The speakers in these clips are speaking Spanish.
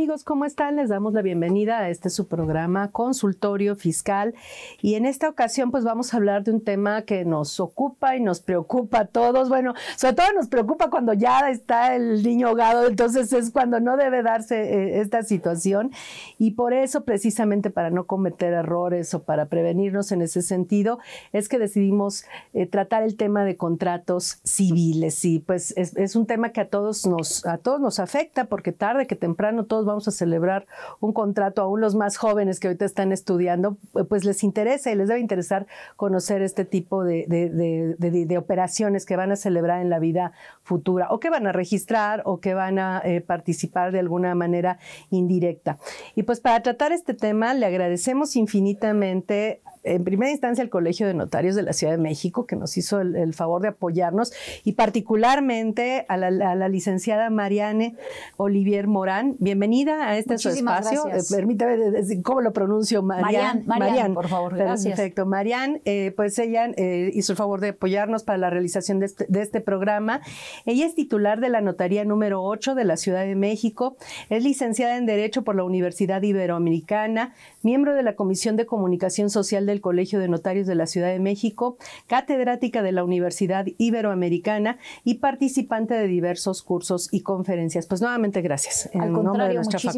amigos, ¿cómo están? Les damos la bienvenida a este su programa Consultorio Fiscal y en esta ocasión pues vamos a hablar de un tema que nos ocupa y nos preocupa a todos. Bueno, sobre todo nos preocupa cuando ya está el niño ahogado, entonces es cuando no debe darse eh, esta situación y por eso precisamente para no cometer errores o para prevenirnos en ese sentido es que decidimos eh, tratar el tema de contratos civiles y pues es, es un tema que a todos nos a todos nos afecta porque tarde que temprano todos vamos a celebrar un contrato, aún los más jóvenes que ahorita están estudiando, eh, pues les interesa y les debe interesar conocer este tipo de, operaciones que van a celebrar en la vida futura o que van a registrar o que van a eh, participar de alguna manera indirecta. Y pues para tratar este tema le agradecemos infinitamente en primera instancia al Colegio de Notarios de la Ciudad de México, que nos hizo el, favor de apoyarnos, y particularmente a la, a la licenciada Mariane Olivier Morán. Bienvenida a este espacio. Eh, permítame, decir, ¿cómo lo pronuncio? Marian. Marian, por favor, gracias. Perfecto. Marian, eh, pues ella eh, hizo el favor de apoyarnos para la realización de este, de este, programa. Ella es titular de la Notaría número 8 de la Ciudad de México. Es licenciada en Derecho por la Universidad Iberoamericana, miembro de la Comisión de Comunicación Social del Colegio de Notarios de la Ciudad de México, catedrática de la Universidad Iberoamericana y participante de diversos cursos y conferencias. Pues nuevamente gracias. al contrario, gracias. Pues,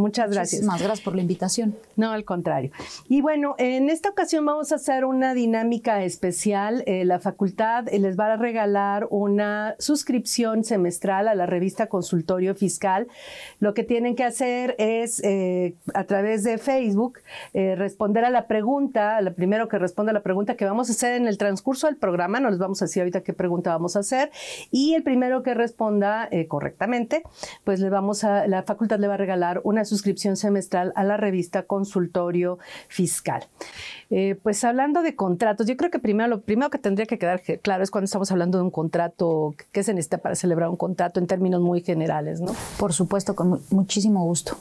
muchas gracias. Muchísimas gracias por la invitación. No, al contrario. Y bueno, en esta ocasión vamos a hacer una dinámica especial. Eh, la facultad eh, les va a regalar una suscripción semestral a la revista Consultorio Fiscal. Lo que tienen que hacer es eh, a través de Facebook, eh, responder a la pregunta, la primero que responda a la pregunta que vamos a hacer en el transcurso del programa, no les vamos a decir ahorita qué pregunta vamos a hacer, y el primero que responda eh, correctamente, pues le vamos a, la facultad le va a regalar una suscripción semestral a la revista Consultorio Fiscal. Eh, pues hablando de contratos, yo creo que primero lo primero que tendría que quedar claro es cuando estamos hablando de un contrato, qué se necesita para celebrar un contrato en términos muy generales, ¿no? Por supuesto, con muchísimo gusto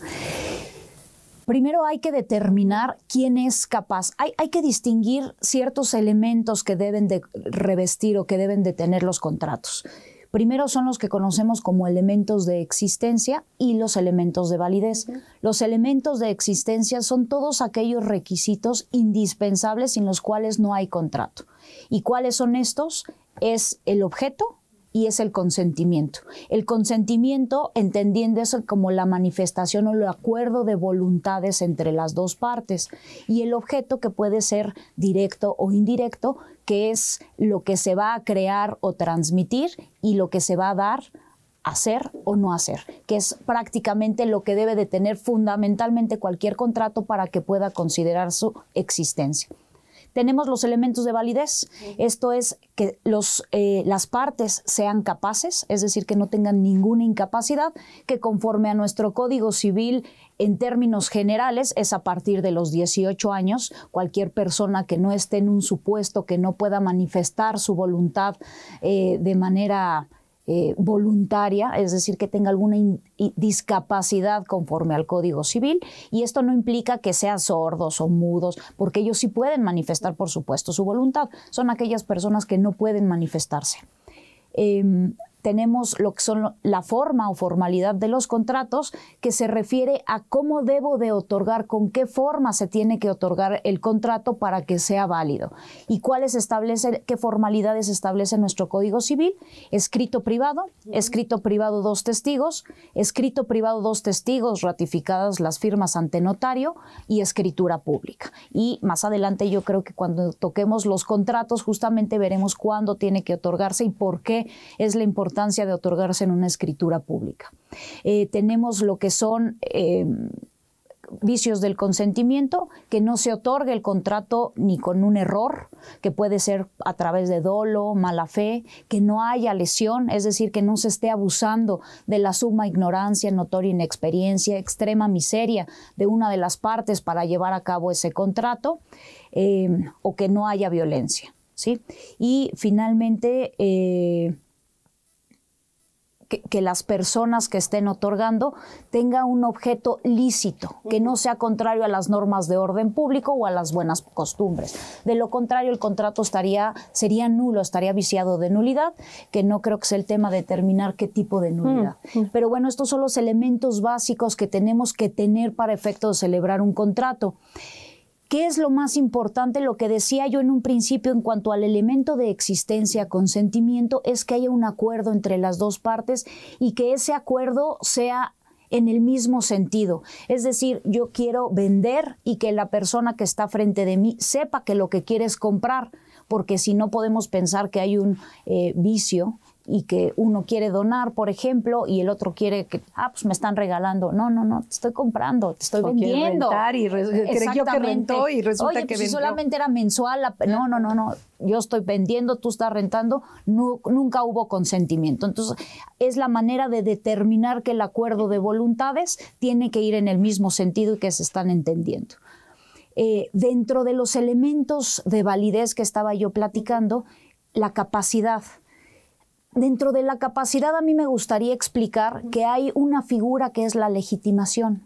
primero hay que determinar quién es capaz. Hay, que distinguir ciertos elementos que deben de revestir o que deben de tener los contratos. Primero son los que conocemos como elementos de existencia y los elementos de validez. Los elementos de existencia son todos aquellos requisitos indispensables sin los cuales no hay contrato. ¿Y cuáles son estos? Es el objeto, y es el consentimiento. El consentimiento, entendiendo eso como la manifestación o el acuerdo de voluntades entre las dos partes y el objeto que puede ser directo o indirecto, que es lo que se va a crear o transmitir y lo que se va a dar hacer o no hacer, que es prácticamente lo que debe de tener fundamentalmente cualquier contrato para que pueda considerar su existencia tenemos los elementos de validez. Esto es que eh, las partes sean capaces, es decir, que no tengan ninguna incapacidad, que conforme a nuestro Código Civil, en términos generales, es a partir de los 18 años, cualquier persona que no esté en un supuesto, que no pueda manifestar su voluntad eh, de manera eh, voluntaria, es decir, que tenga alguna discapacidad conforme al Código Civil. Y esto no implica que sean sordos o mudos, porque ellos sí pueden manifestar, por supuesto, su voluntad. Son aquellas personas que no pueden manifestarse. Em, tenemos lo que son la forma o formalidad de los contratos, que se refiere a cómo debo de otorgar, con qué forma se tiene que otorgar el contrato para que sea válido y cuáles establecen, qué formalidades establece nuestro Código Civil, escrito privado, escrito privado dos testigos, escrito privado dos testigos ratificadas las firmas ante notario y escritura pública. Y más adelante yo creo que cuando toquemos los contratos justamente veremos cuándo tiene que otorgarse y por qué es la importancia de otorgarse en una escritura pública. Eh, tenemos lo que son... Eh, vicios del consentimiento, que no se otorgue el contrato ni con un error, que puede ser a través de dolo, mala fe, que no haya lesión, es decir, que no se esté abusando de la suma ignorancia, notoria inexperiencia, extrema miseria de una de las partes para llevar a cabo ese contrato, eh, o que no haya violencia. ¿sí? Y finalmente, que, las personas que estén otorgando tengan un objeto lícito, que no sea contrario a las normas de orden público o a las buenas costumbres. De lo contrario, el contrato estaría, sería nulo, estaría viciado de nulidad, que no creo que sea el tema de determinar qué tipo de nulidad. Mm, mm. Pero bueno, estos son los elementos básicos que tenemos que tener para efecto de celebrar un contrato. ¿Qué es lo más importante? Lo que decía yo en un principio en cuanto al elemento de existencia, consentimiento, es que haya un acuerdo entre las dos partes y que ese acuerdo sea en el mismo sentido. Es decir, yo quiero vender y que la persona que está frente de mí sepa que lo que quiere es comprar, porque si no podemos pensar que hay un eh, vicio y que uno quiere donar, por ejemplo, y el otro quiere que, ah, pues me están regalando. No, no, no, te estoy comprando, te estoy vendiendo. Rentar y Yo que rentó y resulta que pues Si solamente era mensual. no, no, no, no. Yo estoy vendiendo, tú estás rentando. nunca hubo consentimiento. Entonces, es la manera de determinar que el acuerdo de voluntades tiene que ir en el mismo sentido y que se están entendiendo. Eh, dentro de los elementos de validez que estaba yo platicando, la capacidad dentro de la capacidad a mí me gustaría explicar que hay una figura que es la legitimación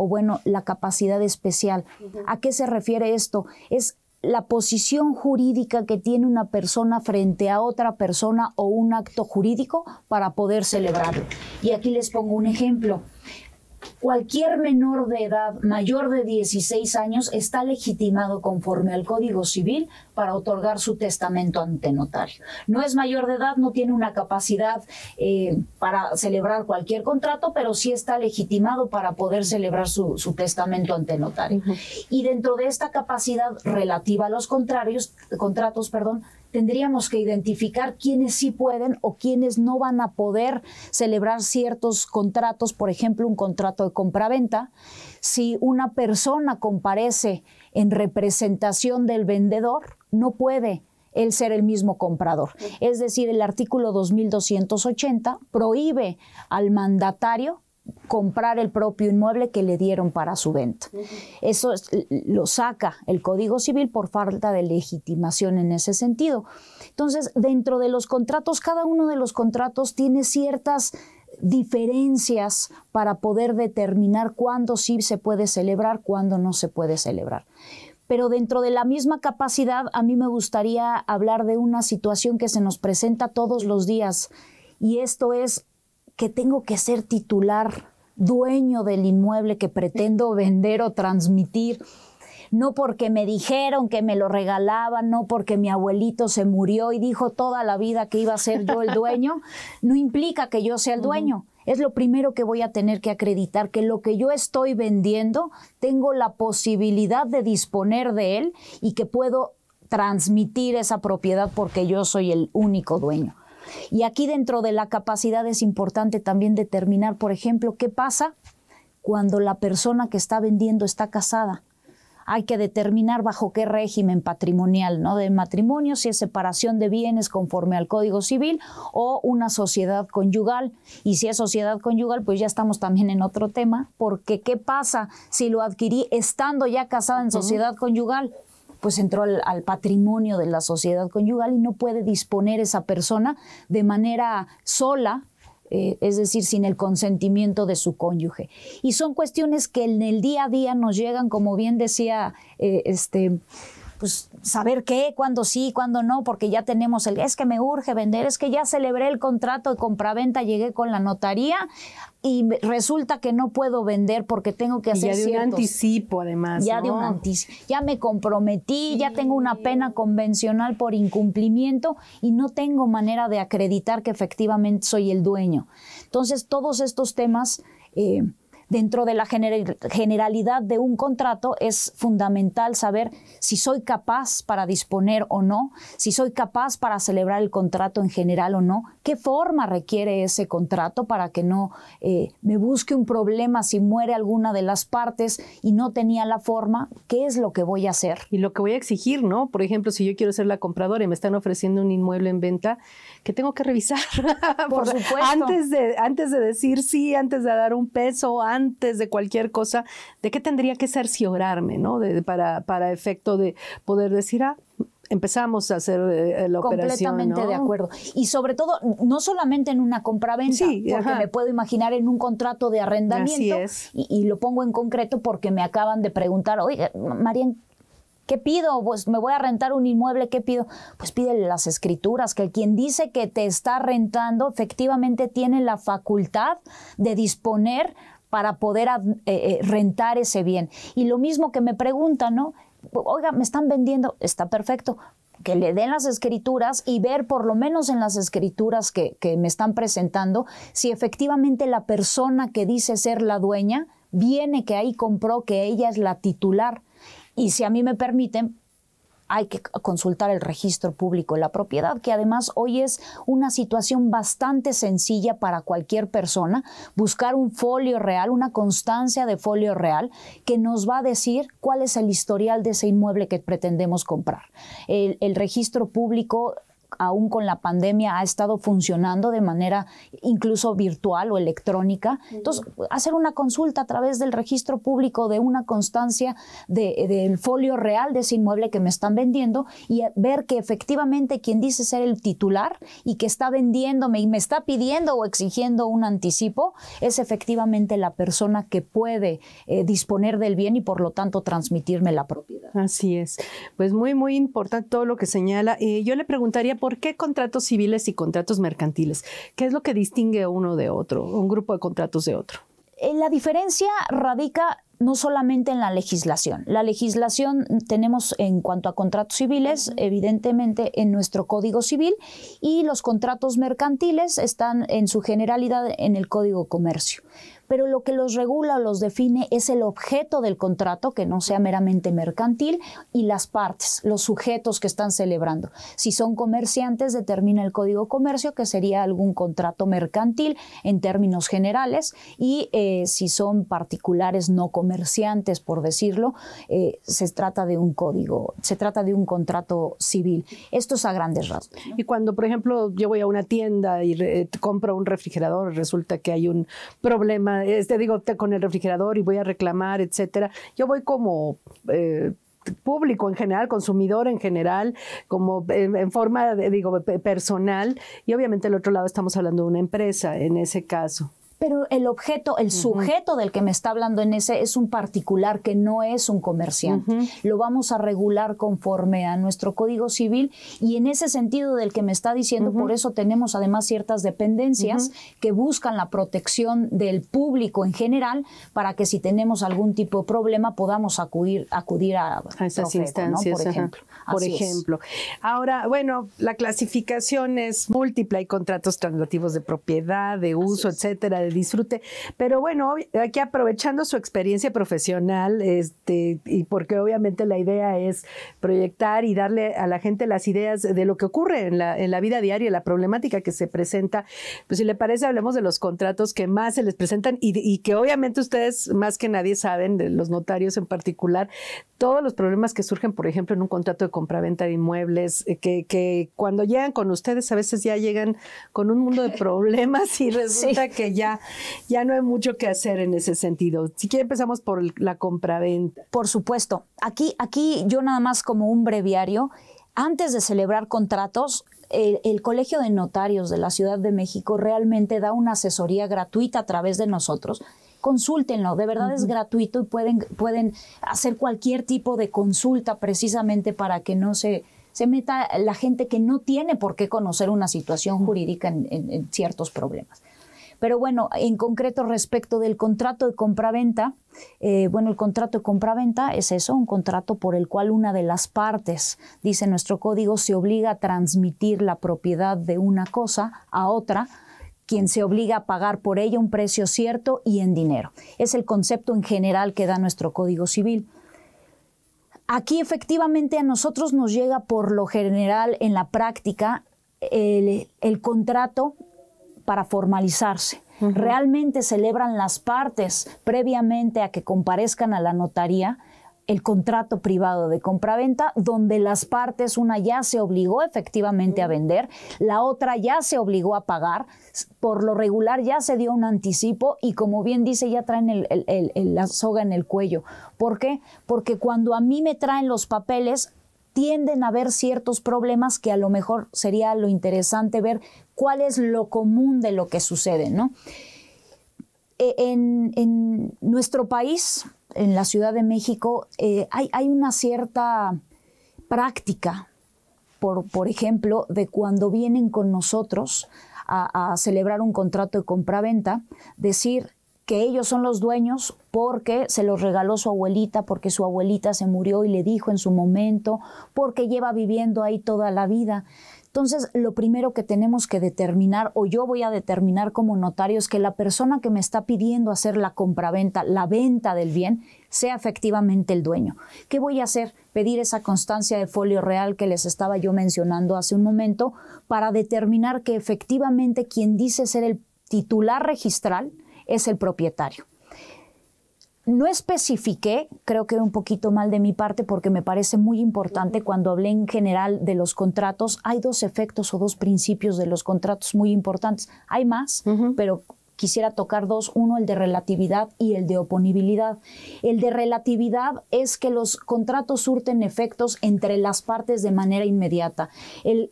o bueno, la capacidad especial. ¿A qué se refiere esto? Es la posición jurídica que tiene una persona frente a otra persona o un acto jurídico para poder celebrarlo. Y aquí les pongo un ejemplo cualquier menor de edad mayor de 16 años está legitimado conforme al Código Civil para otorgar su testamento ante notario. No es mayor de edad, no tiene una capacidad eh, para celebrar cualquier contrato, pero sí está legitimado para poder celebrar su, testamento ante notario. Y dentro de esta capacidad relativa a los contrarios, contratos, perdón, tendríamos que identificar quiénes sí pueden o quiénes no van a poder celebrar ciertos contratos, por ejemplo, un contrato de compraventa. Si una persona comparece en representación del vendedor, no puede él ser el mismo comprador. Es decir, el artículo 2280 prohíbe al mandatario comprar el propio inmueble que le dieron para su venta. Eso lo saca el Código Civil por falta de legitimación en ese sentido. Entonces, dentro de los contratos, cada uno de los contratos tiene ciertas diferencias para poder determinar cuándo sí se puede celebrar, cuándo no se puede celebrar. Pero dentro de la misma capacidad, a mí me gustaría hablar de una situación que se nos presenta todos los días y esto es que tengo que ser titular, dueño del inmueble que pretendo vender o transmitir. No porque me dijeron que me lo regalaban, no porque mi abuelito se murió y dijo toda la vida que iba a ser yo el dueño, no implica que yo sea el dueño. es lo primero que voy a tener que acreditar, que lo que yo estoy vendiendo, tengo la posibilidad de disponer de él y que puedo transmitir esa propiedad porque yo soy el único dueño. Y aquí dentro de la capacidad es importante también determinar, por ejemplo, qué pasa cuando la persona que está vendiendo está casada. Hay que determinar bajo qué régimen patrimonial, ¿no? De matrimonio, si es separación de bienes conforme al Código Civil o una sociedad conyugal. Y si es sociedad conyugal, pues ya estamos también en otro tema, porque ¿qué pasa si lo adquirí estando ya casada en sociedad conyugal? pues entró al, patrimonio de la sociedad conyugal y no puede disponer esa persona de manera sola, eh, es decir, sin el consentimiento de su cónyuge. Y son cuestiones que en el día a día nos llegan, como bien decía eh, este pues saber qué, cuándo sí, cuándo no, porque ya tenemos el, es que me urge vender, es que ya celebré el contrato de compraventa, llegué con la notaría y resulta que no puedo vender porque tengo que hacer ya de un anticipo además ya de un anticipo ya me comprometí ya tengo una pena convencional por incumplimiento y no tengo manera de acreditar que efectivamente soy el dueño entonces todos estos temas eh, dentro de la generalidad de un contrato es fundamental saber si soy capaz para disponer o no, si soy capaz para celebrar el contrato en general o no, qué forma requiere ese contrato para que no eh, me busque un problema si muere alguna de las partes y no tenía la forma, qué es lo que voy a hacer. Y lo que voy a exigir, ¿no? Por ejemplo, si yo quiero ser la compradora y me están ofreciendo un inmueble en venta, que tengo que revisar Por supuesto. antes de antes de decir sí, antes de dar un peso, antes de cualquier cosa, de qué tendría que cerciorarme, ¿no? De, para para efecto de poder decir ah empezamos a hacer eh, eh, la operación. Completamente de acuerdo. Y sobre todo, no solamente en una compraventa, porque me puedo imaginar en un contrato de arrendamiento. Y, lo pongo en concreto porque me acaban de preguntar, oye, María, ¿Qué pido? Pues me voy a rentar un inmueble, ¿qué pido? Pues pídele las escrituras, que quien dice que te está rentando efectivamente tiene la facultad de disponer para poder eh, eh, rentar ese bien. Y lo mismo que me preguntan, ¿no? Oiga, me están vendiendo, está perfecto, que le den las escrituras y ver por lo menos en las escrituras que, me están presentando si efectivamente la persona que dice ser la dueña viene que ahí compró que ella es la titular. Y si a mí me permiten, hay que consultar el registro público de la propiedad, que además hoy es una situación bastante sencilla para cualquier persona, buscar un folio real, una constancia de folio real que nos va a decir cuál es el historial de ese inmueble que pretendemos comprar. El, registro público aún con la pandemia ha estado funcionando de manera incluso virtual o electrónica. Entonces, hacer una consulta a través del registro público de una constancia del folio real de ese inmueble que me están vendiendo y ver que efectivamente quien dice ser el titular y que está vendiéndome y me está pidiendo o exigiendo un anticipo es efectivamente la persona que puede eh, disponer del bien y por lo tanto transmitirme la propiedad. Así es. Pues muy, muy importante todo lo que señala. y eh, yo le preguntaría ¿por qué contratos civiles y contratos mercantiles? ¿Qué es lo que distingue uno de otro, un grupo de contratos de otro? Eh, la diferencia radica no solamente en la legislación. La legislación tenemos en cuanto a contratos civiles, evidentemente en nuestro Código Civil, y los contratos mercantiles están en su generalidad en el Código Comercio pero lo que los regula o los define es el objeto del contrato, que no sea meramente mercantil, y las partes, los sujetos que están celebrando. Si son comerciantes, determina el Código Comercio, que sería algún contrato mercantil en términos generales, y eh, si son particulares no comerciantes, por decirlo, eh, se trata de un código, se trata de un contrato civil. Esto es a grandes rasgos. Y cuando, por ejemplo, yo voy a una tienda y eh, compro un refrigerador, resulta que hay un problema este, digo, con el refrigerador y voy a reclamar, etcétera. Yo voy como eh, público en general, consumidor en general, como en, forma, digo, personal. Y obviamente, al otro lado estamos hablando de una empresa en ese caso pero el objeto, el sujeto del que me está hablando en ese es un particular que no es un comerciante. Lo vamos a regular conforme a nuestro Código Civil y en ese sentido del que me está diciendo, por eso tenemos además ciertas dependencias que buscan la protección del público en general para que si tenemos algún tipo de problema podamos acudir, acudir a, a instancias, por ejemplo. Por ejemplo. Ahora, bueno, la clasificación es múltiple, hay contratos translativos de propiedad, de uso, etcétera, disfrute. Pero bueno, aquí aprovechando su experiencia profesional, este, y porque obviamente la idea es proyectar y darle a la gente las ideas de lo que ocurre en la, vida diaria, la problemática que se presenta. Pues si le parece, hablemos de los contratos que más se les presentan y, que obviamente ustedes más que nadie saben, de los notarios en particular, todos los problemas que surgen, por ejemplo, en un contrato de compraventa de inmuebles, eh, que, que cuando llegan con ustedes a veces ya llegan con un mundo de problemas y resulta que ya ya, no hay mucho que hacer en ese sentido. Si quiere empezamos por la compraventa. Por supuesto. Aquí, aquí yo nada más como un breviario, antes de celebrar contratos, el, Colegio de Notarios de la Ciudad de México realmente da una asesoría gratuita a través de nosotros. Consúltenlo, de verdad es gratuito y pueden, pueden hacer cualquier tipo de consulta precisamente para que no se, se meta la gente que no tiene por qué conocer una situación jurídica en ciertos problemas. Pero bueno, en concreto respecto del contrato de compraventa, eh, bueno, el contrato de compraventa es eso, un contrato por el cual una de las partes, dice nuestro código, se obliga a transmitir la propiedad de una cosa a otra quien se obliga a pagar por ella un precio cierto y en dinero. Es el concepto en general que da nuestro Código Civil. Aquí efectivamente a nosotros nos llega por lo general en la práctica el contrato para formalizarse. Realmente celebran las partes previamente a que comparezcan a la notaría el contrato privado de compraventa, donde las partes, una ya se obligó efectivamente a vender, la otra ya se obligó a pagar, por lo regular ya se dio un anticipo y como bien dice, ya traen la soga en el cuello. ¿Por qué? Porque cuando a mí me traen los papeles, tienden a haber ciertos problemas que a lo mejor sería lo interesante ver cuál es lo común de lo que sucede, ¿no? E, en, nuestro país, en la Ciudad de México, eh, hay, una cierta práctica, por, ejemplo, de cuando vienen con nosotros a, a celebrar un contrato de compraventa, decir, que ellos son los dueños porque se los regaló su abuelita, porque su abuelita se murió y le dijo en su momento, porque lleva viviendo ahí toda la vida. Entonces, lo primero que tenemos que determinar, o yo voy a determinar como notario, es que la persona que me está pidiendo hacer la compraventa, la venta del bien, sea efectivamente el dueño. ¿Qué voy a hacer? Pedir esa constancia de folio real que les estaba yo mencionando hace un momento para determinar que efectivamente quien dice ser el titular registral es el propietario. No especifiqué, creo que un poquito mal de mi parte porque me parece muy importante cuando hablé en general de los contratos, hay dos efectos o dos principios de los contratos muy importantes. Hay más, pero quisiera tocar dos, uno el de relatividad y el de oponibilidad. El de relatividad es que los contratos surten efectos entre las partes de manera inmediata. El,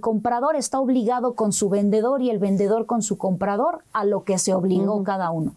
comprador está obligado con su vendedor y el vendedor con su comprador a lo que se obligó cada uno.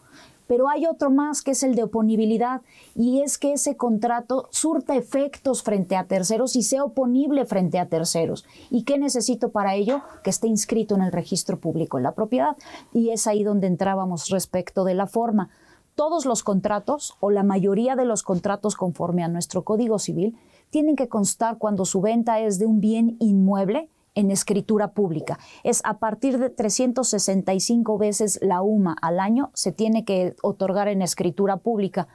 Pero hay otro más que es el de oponibilidad y es que ese contrato surta efectos frente a terceros y sea oponible frente a terceros. ¿Y qué necesito para ello? Que esté inscrito en el registro público en la propiedad. Y es ahí donde entrábamos respecto de la forma. Todos los contratos o la mayoría de los contratos conforme a nuestro Código Civil tienen que constar cuando su venta es de un bien inmueble en escritura pública. Es a partir de 365 veces la UMA al año se tiene que otorgar en escritura pública.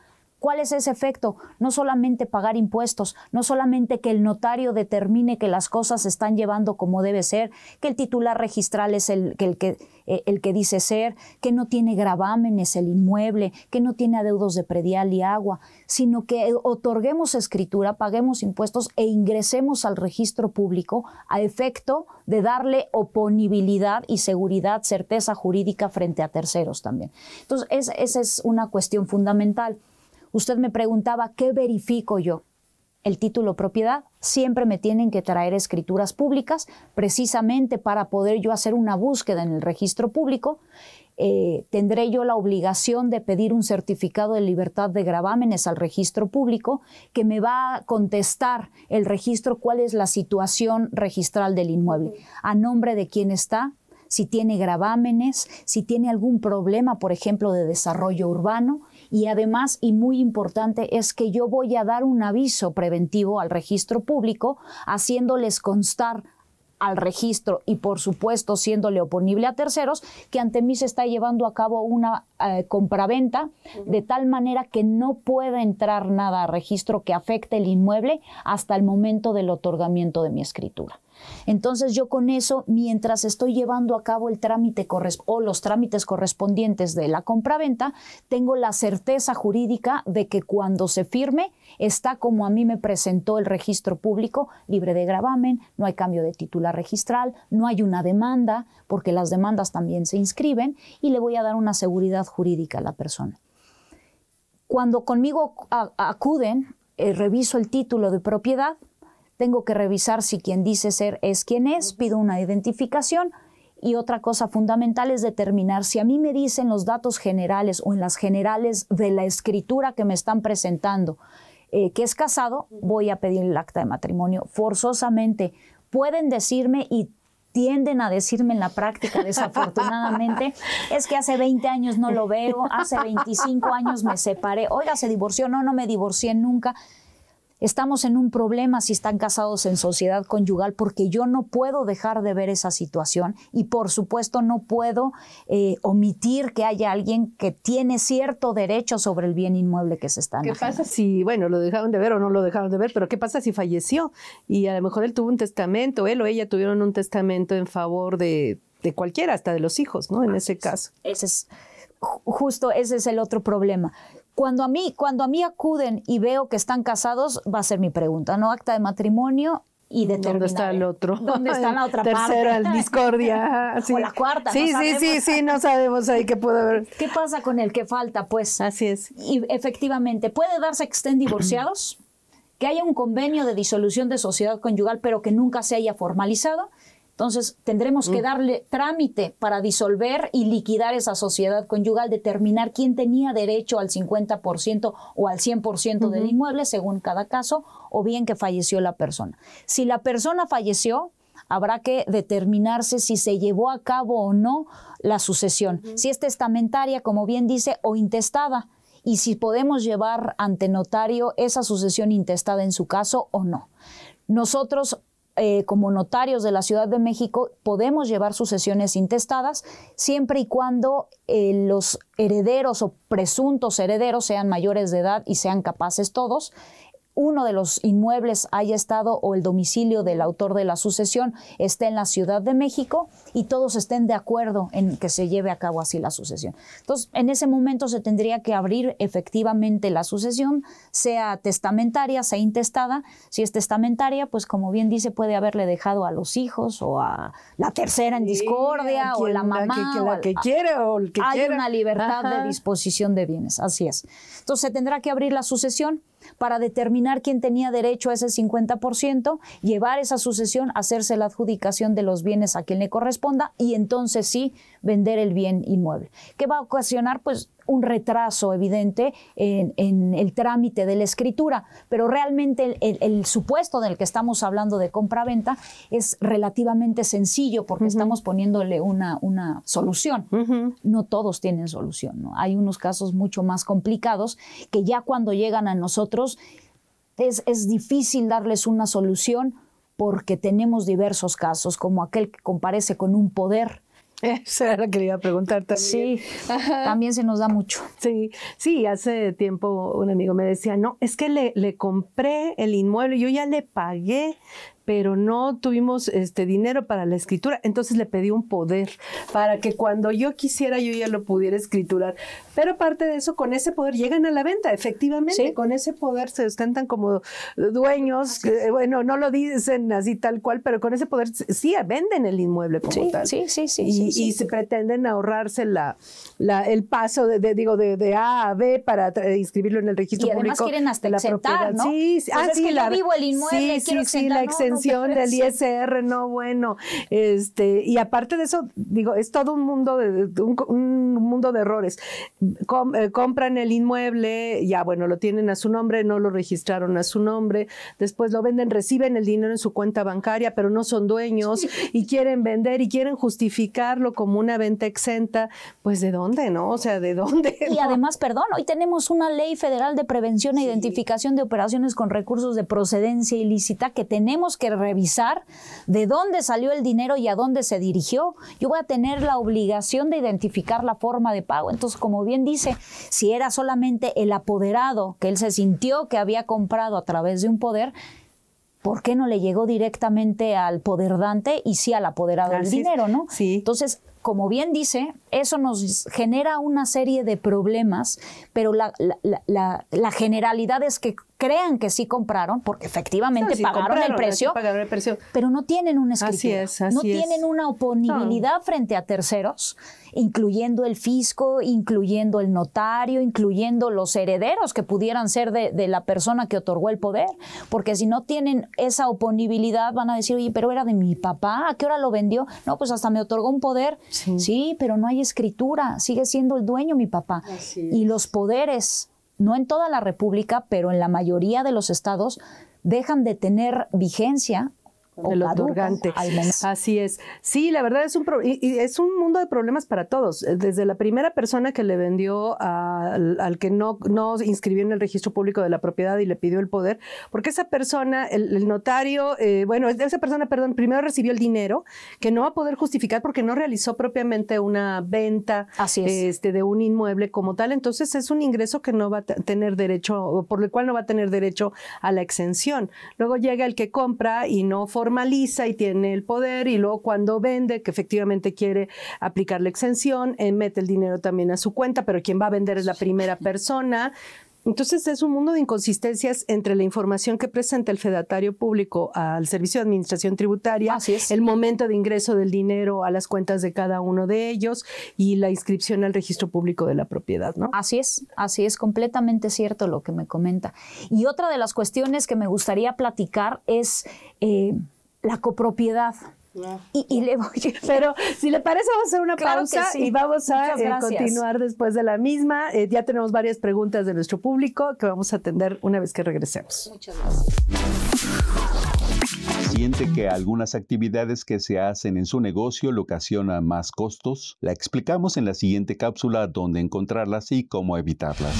¿Cuál es ese efecto? No solamente pagar impuestos, no solamente que el notario determine que las cosas se están llevando como debe ser, que el titular registral es el, que, el que, eh, el que dice ser, que no tiene gravámenes el inmueble, que no tiene adeudos de predial y agua, sino que otorguemos escritura, paguemos impuestos e ingresemos al registro público a efecto de darle oponibilidad y seguridad, certeza jurídica frente a terceros también. Entonces, esa es una cuestión fundamental. Usted me preguntaba, ¿qué verifico yo? El título propiedad, siempre me tienen que traer escrituras públicas, precisamente para poder yo hacer una búsqueda en el registro público. Eh, tendré yo la obligación de pedir un certificado de libertad de gravámenes al registro público que me va a contestar el registro cuál es la situación registral del inmueble, a nombre de quién está, si tiene gravámenes, si tiene algún problema, por ejemplo, de desarrollo urbano y además, y muy importante, es que yo voy a dar un aviso preventivo al registro público haciéndoles constar al registro y por supuesto siéndole oponible a terceros, que ante mí se está llevando a cabo una eh, compraventa de tal manera que no pueda entrar nada a registro que afecte el inmueble hasta el momento del otorgamiento de mi escritura. Entonces yo con eso, mientras estoy llevando a cabo el trámite o los trámites correspondientes de la compraventa, tengo la certeza jurídica de que cuando se firme está como a mí me presentó el registro público, libre de gravamen, no hay cambio de titular registral, no hay una demanda, porque las demandas también se inscriben, y le voy a dar una seguridad jurídica a la persona. Cuando conmigo acuden, eh, reviso el título de propiedad, tengo que revisar si quien dice ser es quien es, pido una identificación y otra cosa fundamental es determinar si a mí me dicen los datos generales o en las generales de la escritura que me están presentando eh, que es casado, voy a pedir el acta de matrimonio forzosamente. Pueden decirme y tienden a decirme en la práctica, desafortunadamente, es que hace 20 años no lo veo, hace 25 años me separé, oiga, se divorció, no, no me divorcié nunca. Estamos en un problema si están casados en sociedad conyugal porque yo no puedo dejar de ver esa situación y por supuesto no puedo eh, omitir que haya alguien que tiene cierto derecho sobre el bien inmueble que se está ¿Qué pasa si, bueno, lo dejaron de ver o no lo dejaron de ver, pero qué pasa si falleció y a lo mejor él tuvo un testamento, él o ella tuvieron un testamento en favor de, de cualquiera, hasta de los hijos, ¿no? En ese caso. Ese es justo ese es el otro problema. Cuando a, mí, cuando a mí acuden y veo que están casados, va a ser mi pregunta, ¿no? Acta de matrimonio y de ¿Dónde está el otro? ¿Dónde está la otra Tercero, parte? discordia. Ah, o la cuarta. Sí, sí, sí, sí, no sabemos ahí qué puede haber. ¿Qué pasa con el que falta? Pues. Así es. Y efectivamente, ¿puede darse que estén divorciados? que haya un convenio de disolución de sociedad conyugal, pero que nunca se haya formalizado. Entonces, tendremos que mm. darle trámite para disolver y liquidar esa sociedad conyugal, determinar quién tenía derecho al 50% o al 100% del inmueble, según cada caso, o bien que falleció la persona. Si la persona falleció, habrá que determinarse si se llevó a cabo o no la sucesión, si es testamentaria, como bien dice, o intestada, y si podemos llevar ante notario esa sucesión intestada en su caso o no. Nosotros eh, como notarios de la Ciudad de México podemos llevar sucesiones intestadas siempre y cuando eh, los herederos o presuntos herederos sean mayores de edad y sean capaces todos uno de los inmuebles haya estado o el domicilio del autor de la sucesión esté en la Ciudad de México y todos estén de acuerdo en que se lleve a cabo así la sucesión. Entonces, en ese momento se tendría que abrir efectivamente la sucesión, sea testamentaria, sea intestada. Si es testamentaria, pues como bien dice, puede haberle dejado a los hijos o a la tercera en discordia o la mamá. La que, o el que hay una libertad de disposición de bienes, así es. Entonces, se tendrá que abrir la sucesión para determinar quién tenía derecho a ese 50%, llevar esa sucesión, hacerse la adjudicación de los bienes a quien le corresponda y entonces sí vender el bien inmueble. ¿Qué va a ocasionar? Pues un retraso evidente en, el trámite de la escritura, pero realmente el, supuesto del que estamos hablando de compra-venta es relativamente sencillo porque estamos poniéndole una, una solución. No todos tienen solución, hay unos casos mucho más complicados que ya cuando llegan a nosotros es, es difícil darles una solución porque tenemos diversos casos, como aquel que comparece con un poder esa era la que le iba a preguntar también. Sí, también se nos da mucho. Sí, sí, hace tiempo un amigo me decía, no, es que le, le compré el inmueble, yo ya le pagué pero no tuvimos este dinero para la escritura, entonces le pedí un poder para que cuando yo quisiera yo ya lo pudiera escriturar. Pero aparte de eso, con ese poder llegan a la venta, efectivamente, con ese poder se ostentan como dueños, eh, bueno, no lo dicen así tal cual, pero con ese poder sí venden el inmueble como tal. Sí, sí, sí. Y, y se pretenden ahorrarse la, el paso de, digo de, A a B para inscribirlo en el registro y además quieren hasta la exentar, ¿no? Sí, ah, es que la, vivo el inmueble, sí, la del ISR, no, bueno. Este, y aparte de eso, digo, es todo un mundo de, un, mundo de errores. Eh, compran el inmueble, ya bueno, lo tienen a su nombre, no lo registraron a su nombre, después lo venden, reciben el dinero en su cuenta bancaria, pero no son dueños y quieren vender y quieren justificarlo como una venta exenta, pues de dónde, ¿no? O sea, de dónde. Y además, perdón, hoy tenemos una ley federal de prevención e identificación de operaciones con recursos de procedencia ilícita que tenemos que revisar de dónde salió el dinero y a dónde se dirigió. Yo voy a tener la obligación de identificar la forma de pago. Entonces, como bien dice, si era solamente el apoderado que él se sintió que había comprado a través de un poder, ¿por qué no le llegó directamente al dante y sí al apoderado el dinero, no? Entonces, como bien dice, eso nos genera una serie de problemas, pero la generalidad es que crean que sí compraron, porque efectivamente pagaron, el precio, pero no tienen un escrito, no tienen una oponibilidad frente a terceros, incluyendo el fisco, incluyendo el notario, incluyendo los herederos que pudieran ser de, la persona que otorgó el poder, porque si no tienen esa oponibilidad van a decir, oye, pero era de mi papá, ¿a qué hora lo vendió? No, pues hasta me otorgó un poder, sí, pero no hay escritura, sigue siendo el dueño mi papá. y los poderes no en toda la República, pero en la mayoría de los estados, dejan de tener vigencia otorgante. Así es. Sí, la verdad es un, y, es un mundo de problemas para todos. Eh, desde la primera persona que le vendió al, que no, no inscribió en el registro público de la propiedad y le pidió el poder, porque esa persona, el, notario, eh, bueno, esa persona, perdón, primero recibió el dinero que no va a poder justificar porque no realizó propiamente una venta este, de un inmueble como tal. Entonces es un ingreso que no va a tener derecho, por el cual no va a tener derecho a la exención. Luego llega el que compra y no forma formaliza y tiene el poder y luego cuando vende, que efectivamente quiere aplicar la exención, eh, mete el dinero también a su cuenta, pero quien va a vender es la primera persona. Entonces es un mundo de inconsistencias entre la información que presenta el fedatario público al Servicio de Administración Tributaria, el momento de ingreso del dinero a las cuentas de cada uno de ellos y la inscripción al registro público de la propiedad, ¿no? Así es, así es completamente cierto lo que me comenta. Y otra de las cuestiones que me gustaría platicar es eh, la copropiedad. Y, le voy Pero si le parece, vamos a hacer una pausa y vamos a eh, continuar después de la misma. Eh, ya tenemos varias preguntas de nuestro público que vamos a atender una vez que regresemos. ¿Siente que algunas actividades que se hacen en su negocio le ocasionan más costos? La explicamos en la siguiente cápsula donde encontrarlas y cómo evitarlas.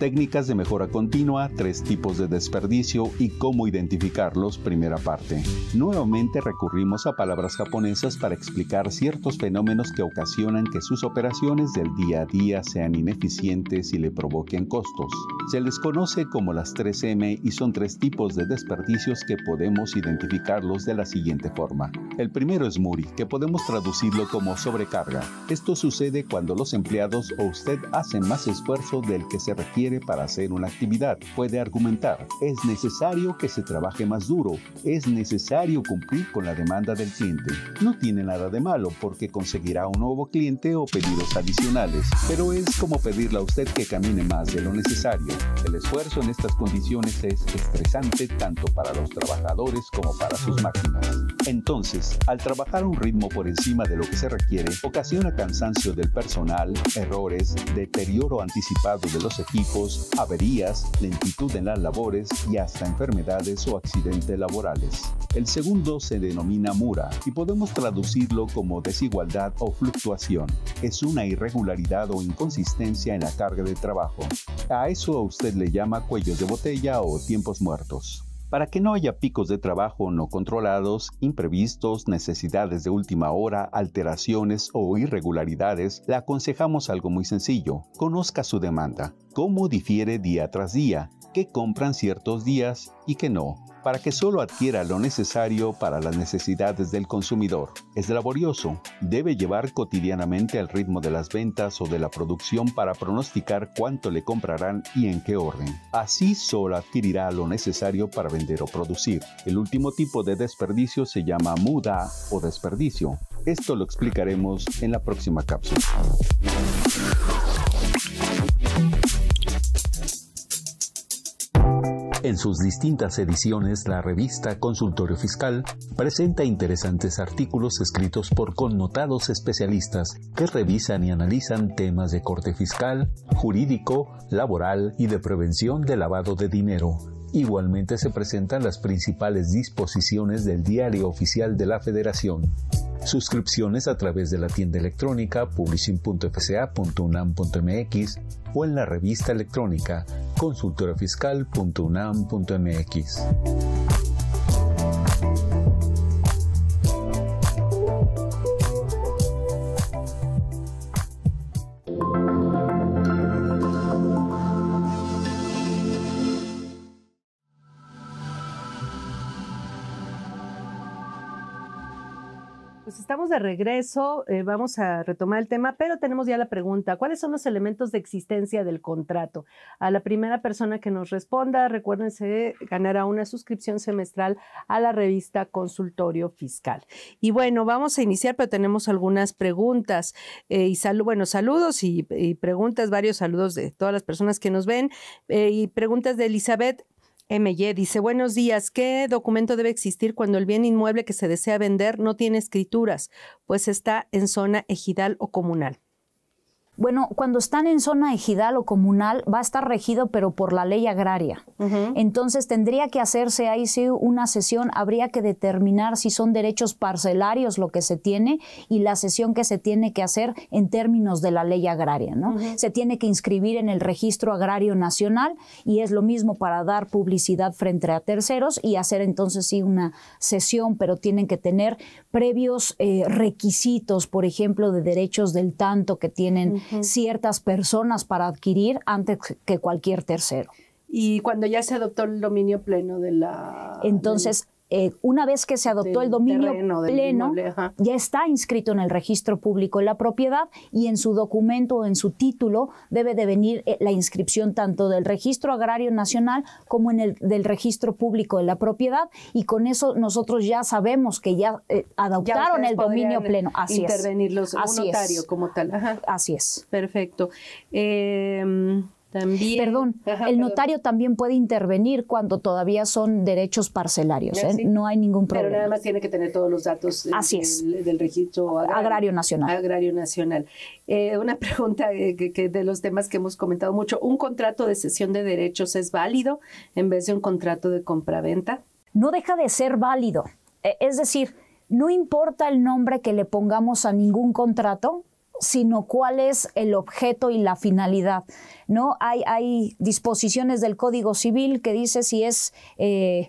técnicas de mejora continua, tres tipos de desperdicio y cómo identificarlos, primera parte. Nuevamente recurrimos a palabras japonesas para explicar ciertos fenómenos que ocasionan que sus operaciones del día a día sean ineficientes y le provoquen costos. Se les conoce como las 3M y son tres tipos de desperdicios que podemos identificarlos de la siguiente forma. El primero es Muri, que podemos traducirlo como sobrecarga. Esto sucede cuando los empleados o usted hacen más esfuerzo del que se requiere para hacer una actividad. Puede argumentar, es necesario que se trabaje más duro, es necesario cumplir con la demanda del cliente. No tiene nada de malo porque conseguirá un nuevo cliente o pedidos adicionales, pero es como pedirle a usted que camine más de lo necesario. El esfuerzo en estas condiciones es estresante tanto para los trabajadores como para sus máquinas. Entonces, al trabajar un ritmo por encima de lo que se requiere, ocasiona cansancio del personal, errores, deterioro anticipado de los equipos, averías, lentitud en las labores y hasta enfermedades o accidentes laborales. El segundo se denomina mura y podemos traducirlo como desigualdad o fluctuación. Es una irregularidad o inconsistencia en la carga de trabajo. A eso usted le llama cuellos de botella o tiempos muertos para que no haya picos de trabajo no controlados, imprevistos, necesidades de última hora, alteraciones o irregularidades, le aconsejamos algo muy sencillo. Conozca su demanda, cómo difiere día tras día, qué compran ciertos días y qué no para que solo adquiera lo necesario para las necesidades del consumidor. Es laborioso, debe llevar cotidianamente al ritmo de las ventas o de la producción para pronosticar cuánto le comprarán y en qué orden. Así solo adquirirá lo necesario para vender o producir. El último tipo de desperdicio se llama muda o desperdicio. Esto lo explicaremos en la próxima cápsula. En sus distintas ediciones, la revista Consultorio Fiscal presenta interesantes artículos escritos por connotados especialistas que revisan y analizan temas de corte fiscal, jurídico, laboral y de prevención de lavado de dinero. Igualmente se presentan las principales disposiciones del Diario Oficial de la Federación. Suscripciones a través de la tienda electrónica publishing.fca.unam.mx o en la revista electrónica consultorafiscal.unam.mx. de regreso, eh, vamos a retomar el tema, pero tenemos ya la pregunta, ¿cuáles son los elementos de existencia del contrato? A la primera persona que nos responda, recuérdense, ganará una suscripción semestral a la revista Consultorio Fiscal. Y bueno, vamos a iniciar, pero tenemos algunas preguntas. Eh, y bueno, saludos y, preguntas, varios saludos de todas las personas que nos ven. Eh, y preguntas de Elizabeth MY dice, buenos días, ¿qué documento debe existir cuando el bien inmueble que se desea vender no tiene escrituras, pues está en zona ejidal o comunal? Bueno, cuando están en zona ejidal o comunal va a estar regido pero por la ley agraria. Entonces tendría que hacerse ahí sí una sesión, habría que determinar si son derechos parcelarios lo que se tiene y la sesión que se tiene que hacer en términos de la ley agraria, ¿no? Se tiene que inscribir en el Registro Agrario Nacional y es lo mismo para dar publicidad frente a terceros y hacer entonces sí una sesión, pero tienen que tener previos eh, requisitos, por ejemplo, de derechos del tanto que tienen ciertas personas para adquirir antes que cualquier tercero. Y cuando ya se adoptó el dominio pleno de la... Entonces, eh, una vez que se adoptó el dominio pleno, ya está inscrito en el registro público la propiedad y en su documento o en su título debe de venir eh, la inscripción tanto del registro agrario nacional como en el del registro público de la propiedad y con eso nosotros ya sabemos que ya eh, adoptaron el dominio pleno. Así intervenir como tal. Así es. Perfecto. Em, Perdón, el notario también puede intervenir cuando todavía son derechos parcelarios, ¿eh? no hay ningún problema. Pero nada más tiene que tener todos los datos del, registro agrario, nacional. Agrario nacional. Eh, una pregunta eh, de los temas que hemos comentado mucho, ¿un contrato de cesión de derechos es válido en vez de un contrato de compraventa? No deja de ser válido, es decir, no importa el nombre que le pongamos a ningún contrato, sino cuál es el objeto y la finalidad. ¿no? Hay, hay disposiciones del Código Civil que dice si es... Eh,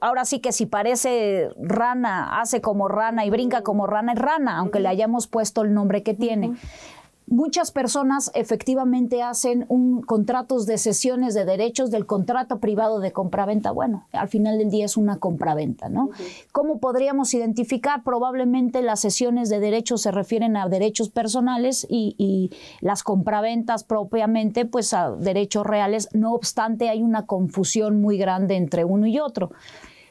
ahora sí que si parece rana, hace como rana y brinca como rana, es rana, aunque le hayamos puesto el nombre que tiene muchas personas efectivamente hacen un, contratos de sesiones de derechos del contrato privado de compraventa. Bueno, al final del día es una compraventa, ¿no? ¿Cómo podríamos identificar? Probablemente las sesiones de derechos se refieren a derechos personales y, y las compraventas propiamente, pues a derechos reales. No obstante, hay una confusión muy grande entre uno y otro.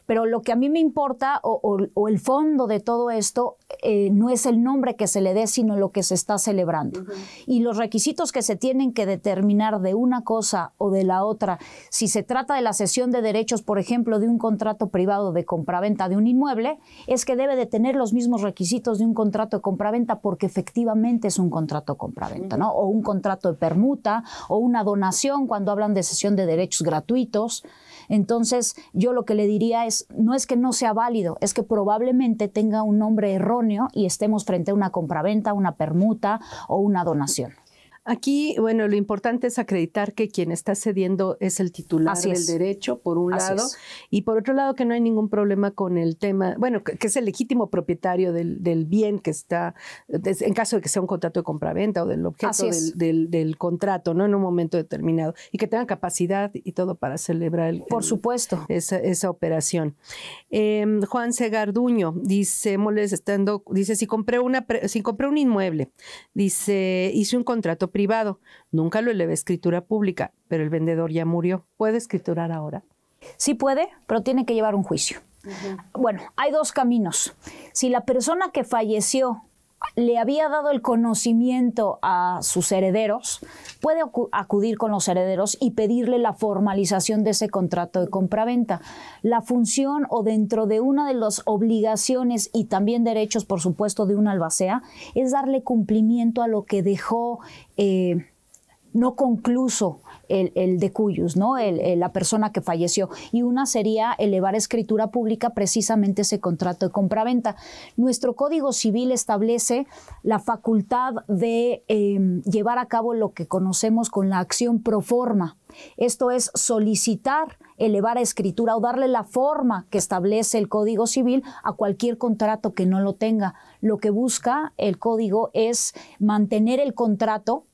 Pero lo que a mí me importa o, el fondo de todo esto eh, no es el nombre que se le dé, sino lo que se está celebrando. Y los requisitos que se tienen que determinar de una cosa o de la otra, si se trata de la cesión de derechos, por ejemplo, de un contrato privado de compraventa de un inmueble, es que debe de tener los mismos requisitos de un contrato de compraventa porque efectivamente es un contrato de compraventa, ¿no? O un contrato de permuta o una donación cuando hablan de cesión de derechos gratuitos. Entonces, yo lo que le diría es, no es que no sea válido, es que probablemente tenga un nombre erróneo y estemos frente a una compraventa, una permuta o una donación. Aquí, bueno, lo importante es acreditar que quien está cediendo es el titular del derecho, por un lado, y por otro lado que no hay ningún problema con el tema, bueno, que, es el legítimo propietario del, bien que está, en caso de que sea un contrato de compraventa o del objeto del, contrato, ¿no? En un momento determinado, y que tenga capacidad y todo para celebrar por supuesto. Esa, operación. Em, Juan Segarduño dice, molestando, dice, si compré, una, si compré un inmueble, dice, hice un contrato privado. Nunca lo elevé a escritura pública, pero el vendedor ya murió. ¿Puede escriturar ahora? Sí puede, pero tiene que llevar un juicio. Bueno, hay dos caminos. Si la persona que falleció le había dado el conocimiento a sus herederos, puede acudir con los herederos y pedirle la formalización de ese contrato de compraventa. La función o dentro de una de las obligaciones y también derechos, por supuesto, de un albacea, es darle cumplimiento a lo que dejó eh, no concluso el, de Cuyus, ¿no? El, la persona que falleció. Y una sería elevar escritura pública precisamente ese contrato de compraventa. Nuestro Código Civil establece la facultad de em, llevar a cabo lo que conocemos con la acción pro forma. Esto es solicitar, elevar a escritura o darle la forma que establece el Código Civil a cualquier contrato que no lo tenga. Lo que busca el Código es mantener el contrato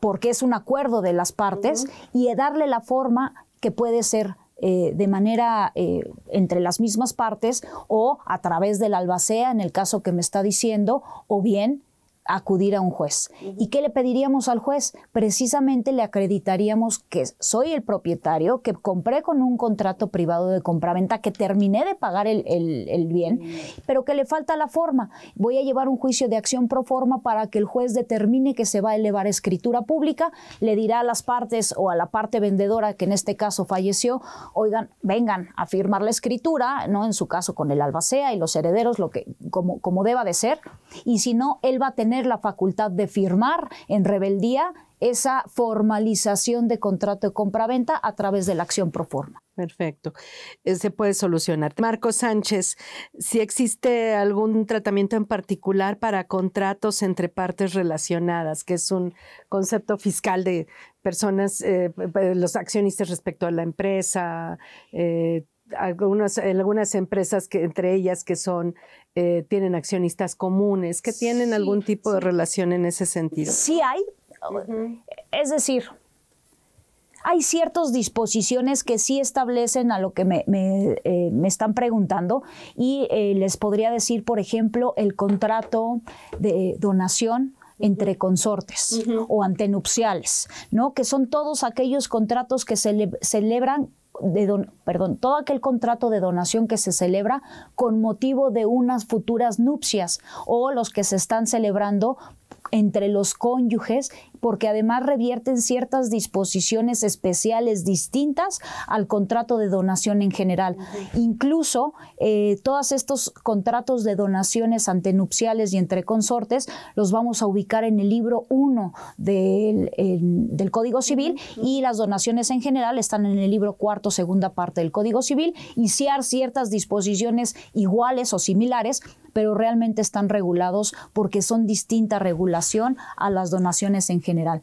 porque es un acuerdo de las partes, y darle la forma que puede ser eh, de manera eh, entre las mismas partes o a través del albacea, en el caso que me está diciendo, o bien acudir a un juez. ¿Y qué le pediríamos al juez? Precisamente le acreditaríamos que soy el propietario, que compré con un contrato privado de compraventa, que terminé de pagar el, el, el bien, pero que le falta la forma. Voy a llevar un juicio de acción pro forma para que el juez determine que se va a elevar escritura pública, le dirá a las partes o a la parte vendedora, que en este caso falleció, oigan, vengan a firmar la escritura, ¿no? En su caso con el albacea y los herederos, lo que, como, como deba de ser, y si no, él va a tener la facultad de firmar en rebeldía esa formalización de contrato de compraventa a través de la acción proforma. Perfecto. Eh, se puede solucionar. Marco Sánchez, si existe algún tratamiento en particular para contratos entre partes relacionadas, que es un concepto fiscal de personas, eh, eh, los accionistas respecto a la empresa, algunas, algunas empresas que entre ellas que son eh, tienen accionistas comunes, que tienen algún tipo de relación en ese sentido. Sí hay, es decir, hay ciertas disposiciones que sí establecen a lo que me, eh, están preguntando y eh, les podría decir, por ejemplo, el contrato de donación entre consortes o antenupciales, ¿no? Que son todos aquellos contratos que se celebran de don, perdón, todo aquel contrato de donación que se celebra con motivo de unas futuras nupcias o los que se están celebrando entre los cónyuges porque además revierten ciertas disposiciones especiales distintas al contrato de donación en general. Incluso eh, todos estos contratos de donaciones antenupciales y entre consortes los vamos a ubicar en el libro 1 del, Código Civil y las donaciones en general están en el libro 4, segunda parte del Código Civil y sí hay ciertas disposiciones iguales o similares pero realmente están regulados porque son distinta regulación a las donaciones en general general.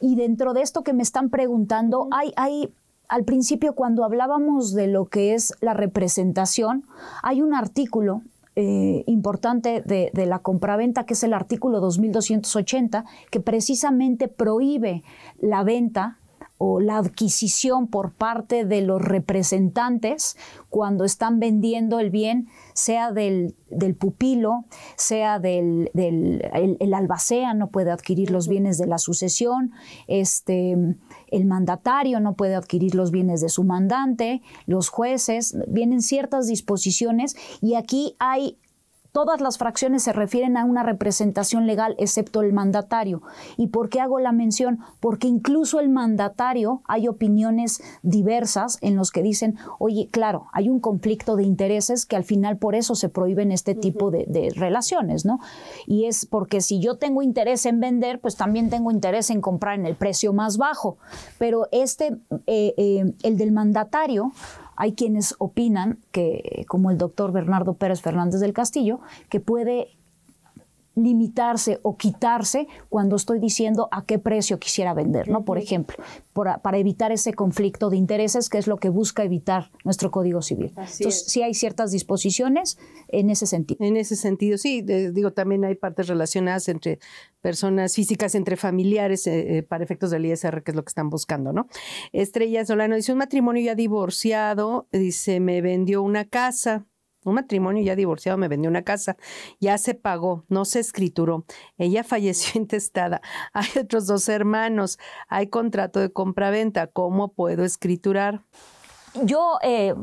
Y dentro de esto que me están preguntando, hay, hay, al principio cuando hablábamos de lo que es la representación, hay un artículo eh, importante de, de, la compraventa, que es el artículo 2280, que precisamente prohíbe la venta o la adquisición por parte de los representantes cuando están vendiendo el bien sea del, pupilo, sea del, el, albacea no puede adquirir los bienes de la sucesión, este, el mandatario no puede adquirir los bienes de su mandante, los jueces, vienen ciertas disposiciones y aquí hay Todas las fracciones se refieren a una representación legal excepto el mandatario. ¿Y por qué hago la mención? Porque incluso el mandatario hay opiniones diversas en los que dicen, oye, claro, hay un conflicto de intereses que al final por eso se prohíben este tipo de, relaciones, ¿no? Y es porque si yo tengo interés en vender, pues también tengo interés en comprar en el precio más bajo. Pero este, eh, eh, el del mandatario, hay quienes opinan que, como el doctor Bernardo Pérez Fernández del Castillo, que puede limitarse o quitarse cuando estoy diciendo a qué precio quisiera vender, ¿no? Por ejemplo, para evitar ese conflicto de intereses que es lo que busca evitar nuestro Código Civil. Entonces, sí hay ciertas disposiciones en ese sentido. En ese sentido, sí, digo, también hay partes relacionadas entre personas físicas, entre familiares, eh, eh, para efectos del ISR, que es lo que están buscando, ¿no? Estrella Solano dice, un matrimonio ya divorciado, dice, me vendió una casa un matrimonio ya divorciado me vendió una casa, ya se pagó, no se escrituró, ella falleció intestada, hay otros dos hermanos, hay contrato de compraventa, ¿cómo puedo escriturar? Yo eh,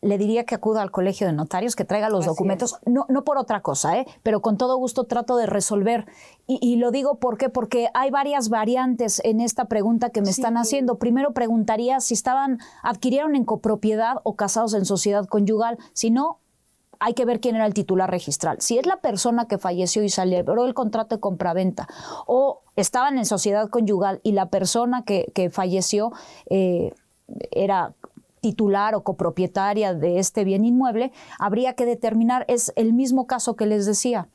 le diría que acuda al colegio de notarios, que traiga los documentos, no, no, por otra cosa, ¿eh? pero con todo gusto trato de resolver. Y, lo digo ¿por qué? porque hay varias variantes en esta pregunta que me están haciendo. Primero preguntaría si estaban, adquirieron en copropiedad o casados en sociedad conyugal. Si no, hay que ver quién era el titular registral. Si es la persona que falleció y celebró el contrato de compraventa o estaban en sociedad conyugal y la persona que, falleció eh, era titular o copropietaria de este bien inmueble, habría que determinar, es el mismo caso que les decía,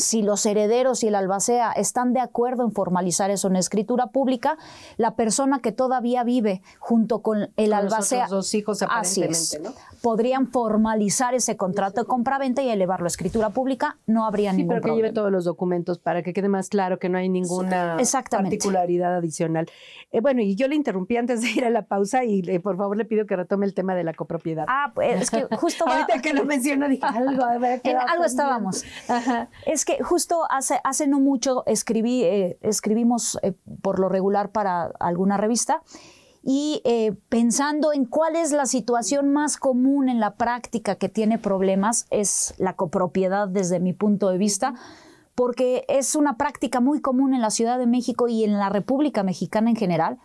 si los herederos y el albacea están de acuerdo en formalizar eso en escritura pública, la persona que todavía vive junto con el albacea, los dos hijos así es, podrían formalizar ese contrato de compraventa y elevarlo a escritura pública, no habría sí, ningún pero que lleve todos los documentos para que quede más claro que no hay ninguna particularidad adicional. Eh, bueno, y yo le interrumpí antes de ir a la pausa y por favor le pido que retome el tema de la copropiedad. Ah, pues es que justo ahorita que lo menciono dije algo, a ver, algo estábamos. Ajá. Es justo hace, no mucho escribí, eh, escribimos eh, por lo regular para alguna revista y eh, pensando en cuál es la situación más común en la práctica que tiene problemas es la copropiedad desde mi punto de vista porque es una práctica muy común en la Ciudad de México y en la República Mexicana en general,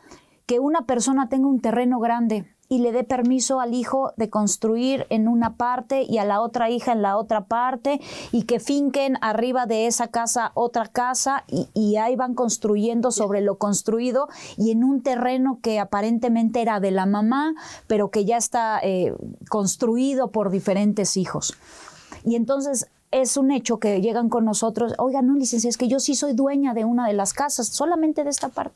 que una persona tenga un terreno grande y le dé permiso al hijo de construir en una parte y a la otra hija en la otra parte y que finquen arriba de esa casa otra casa y, ahí van construyendo sobre lo construido y en un terreno que aparentemente era de la mamá, pero que ya está eh, construido por diferentes hijos. Y entonces es un hecho que llegan con nosotros, oiga, no, licencia, es que yo sí soy dueña de una de las casas, solamente de esta parte.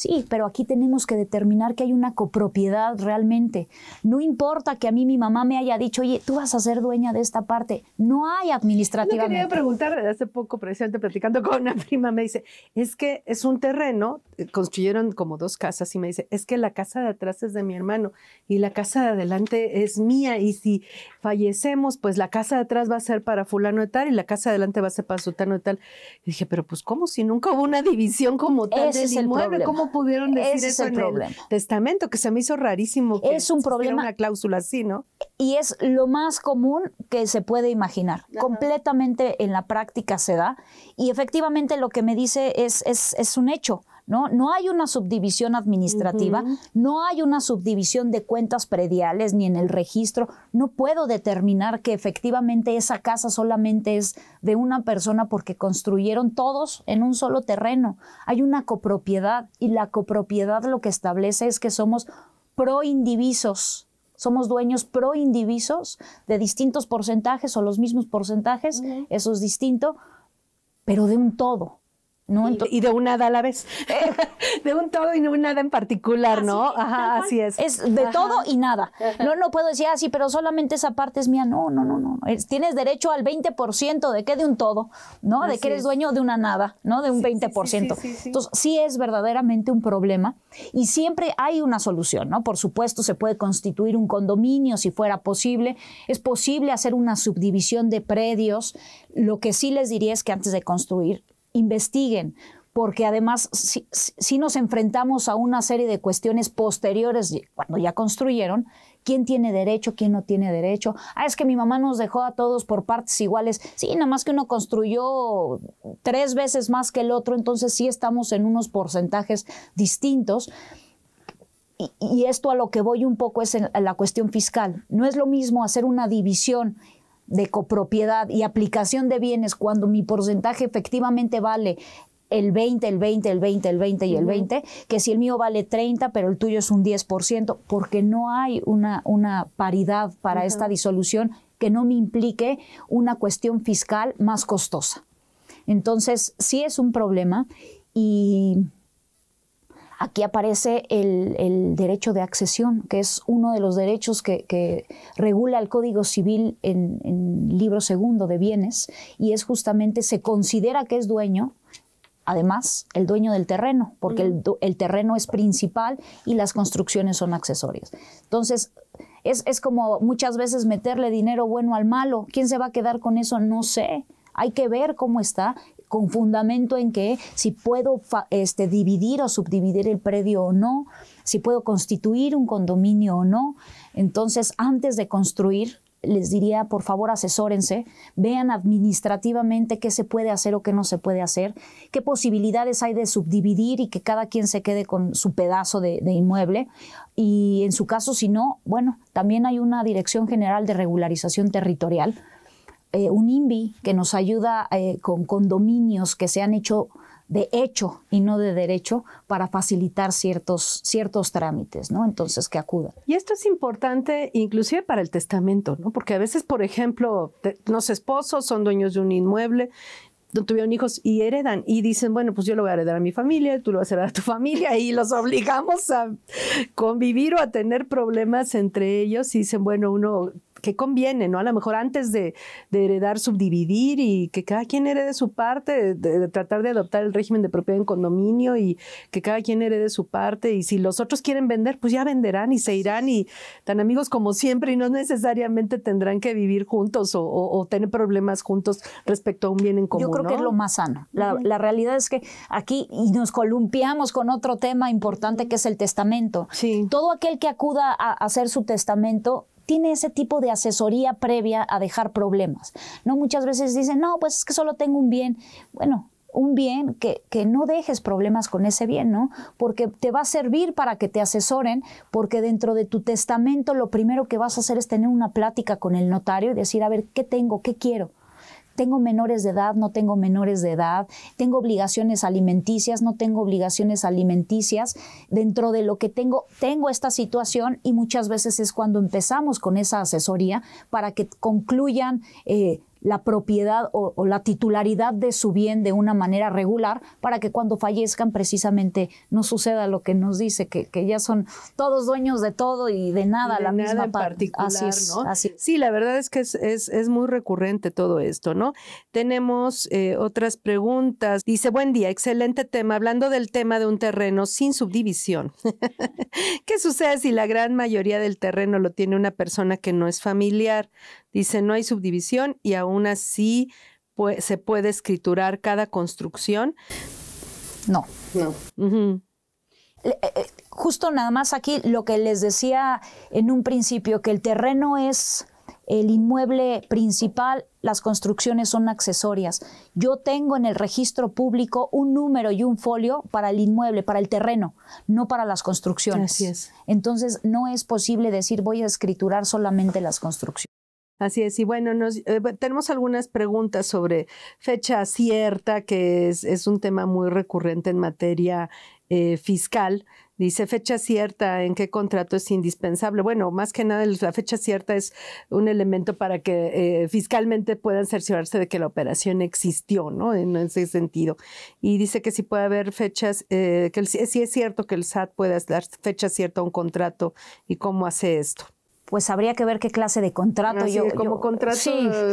Sí, pero aquí tenemos que determinar que hay una copropiedad realmente. No importa que a mí mi mamá me haya dicho, oye, tú vas a ser dueña de esta parte. No hay administrativamente. Yo quería preguntar, hace poco precisamente platicando con una prima, me dice, es que es un terreno, eh, construyeron como dos casas y me dice, es que la casa de atrás es de mi hermano y la casa de adelante es mía y si fallecemos, pues la casa de atrás va a ser para fulano de tal y la casa de adelante va a ser para sultano de tal. Y dije, pero pues ¿cómo si nunca hubo una división como tal del el inmueble? ¿Cómo pudieron decir Ese el problema. testamento, que se me hizo rarísimo. Que es un problema. Una cláusula así, ¿no? Y es lo más común que se puede imaginar. Completamente en la práctica se da. Y efectivamente lo que me dice es, es, es un hecho. ¿no? No hay una subdivisión administrativa, no hay una subdivisión de cuentas prediales ni en el registro. No puedo determinar que efectivamente esa casa solamente es de una persona porque construyeron todos en un solo terreno. Hay una copropiedad y la copropiedad lo que establece es que somos proindivisos somos dueños pro indivisos de distintos porcentajes o los mismos porcentajes, eso es distinto, pero de un todo y de un nada a la vez. de un todo y no un nada en particular, ah, ¿no? Ajá, así es. Es de todo y nada. No, no puedo decir, así, ah, pero solamente esa parte es mía. No, no, no, no. tienes derecho al 20% de qué de un todo, ¿no? de que eres dueño de una nada, ¿no? De un 20%. Entonces, sí es verdaderamente un problema y siempre hay una solución, ¿no? Por supuesto, se puede constituir un condominio si fuera posible. Es posible hacer una subdivisión de predios. Lo que sí les diría es que antes de construir, investiguen, porque además si, nos enfrentamos a una serie de cuestiones posteriores, cuando ya construyeron, quién tiene derecho, quién no tiene derecho. Ah, es que mi mamá nos dejó a todos por partes iguales. Sí, nada más que uno construyó tres veces más que el otro, entonces sí estamos en unos porcentajes distintos. Y, esto a lo que voy un poco es la cuestión fiscal. No es lo mismo hacer una división de copropiedad y aplicación de bienes cuando mi porcentaje efectivamente vale el 20, el 20, el 20, el 20 y el 20, que si el mío vale 30, pero el tuyo es un 10%, porque no hay una, una paridad para esta disolución que no me implique una cuestión fiscal más costosa. Entonces, sí es un problema y Aquí aparece el, derecho de accesión, que es uno de los derechos que, regula el Código Civil en, el libro segundo de bienes, y es justamente se considera que es dueño, además, el dueño del terreno, porque el, terreno es principal y las construcciones son accesorias. Entonces, es, es como muchas veces meterle dinero bueno al malo. ¿Quién se va a quedar con eso? No sé hay que ver cómo está con fundamento en que si puedo este, dividir o subdividir el predio o no, si puedo constituir un condominio o no. Entonces, antes de construir, les diría, por favor, asesórense, vean administrativamente qué se puede hacer o qué no se puede hacer, qué posibilidades hay de subdividir y que cada quien se quede con su pedazo de, de, inmueble. Y en su caso, si no, bueno, también hay una Dirección General de Regularización Territorial eh, un INVI que nos ayuda eh, con condominios que se han hecho de hecho y no de derecho para facilitar ciertos, ciertos trámites, ¿no? Entonces, que acudan. Y esto es importante inclusive para el testamento, ¿no? Porque a veces, por ejemplo, los esposos son dueños de un inmueble, no tuvieron hijos y heredan y dicen, bueno, pues yo lo voy a heredar a mi familia, tú lo vas a heredar a tu familia y los obligamos a convivir o a tener problemas entre ellos y dicen, bueno, uno que conviene, ¿no? A lo mejor antes de, heredar, subdividir y que cada quien herede su parte, de, tratar de adoptar el régimen de propiedad en condominio y que cada quien herede su parte. Y si los otros quieren vender, pues ya venderán y se irán y tan amigos como siempre y no necesariamente tendrán que vivir juntos o, tener problemas juntos respecto a un bien en común. Yo creo que es lo más sano. La, la realidad es que aquí y nos columpiamos con otro tema importante que es el testamento. Sí. Todo aquel que acuda a hacer su testamento tiene ese tipo de asesoría previa a dejar problemas. No muchas veces dicen, no, pues es que solo tengo un bien. Bueno, un bien que, no dejes problemas con ese bien, ¿no? Porque te va a servir para que te asesoren, porque dentro de tu testamento lo primero que vas a hacer es tener una plática con el notario y decir, a ver, ¿qué tengo? ¿Qué quiero? tengo menores de edad, no tengo menores de edad, tengo obligaciones alimenticias, no tengo obligaciones alimenticias, dentro de lo que tengo, tengo esta situación y muchas veces es cuando empezamos con esa asesoría para que concluyan eh, la propiedad o, la titularidad de su bien de una manera regular para que cuando fallezcan precisamente no suceda lo que nos dice, que, ya son todos dueños de todo y de nada, la misma parte Así ¿no? Sí, la verdad es que es, muy recurrente todo esto, ¿no? Tenemos eh, otras preguntas. Dice, buen día, excelente tema, hablando del tema de un terreno sin subdivisión. ¿Qué sucede si la gran mayoría del terreno lo tiene una persona que no es familiar? Dice, no hay subdivisión y aún así se puede escriturar cada construcción. No. No. Eh, eh, justo nada más aquí lo que les decía en un principio, que el terreno es el inmueble principal, las construcciones son accesorias. Yo tengo en el registro público un número y un folio para el inmueble, para el terreno, no para las construcciones. Así es. Entonces no es posible decir voy a escriturar solamente las construcciones. Así es, y bueno, nos, eh, tenemos algunas preguntas sobre fecha cierta, que es, un tema muy recurrente en materia eh, fiscal. Dice fecha cierta, ¿en qué contrato es indispensable? Bueno, más que nada la fecha cierta es un elemento para que eh, fiscalmente puedan cerciorarse de que la operación existió, ¿no? En ese sentido. Y dice que si puede haber fechas, que si es cierto que el SAT pueda dar fecha cierta a un contrato y cómo hace esto pues habría que ver qué clase de contrato. yo, como yo,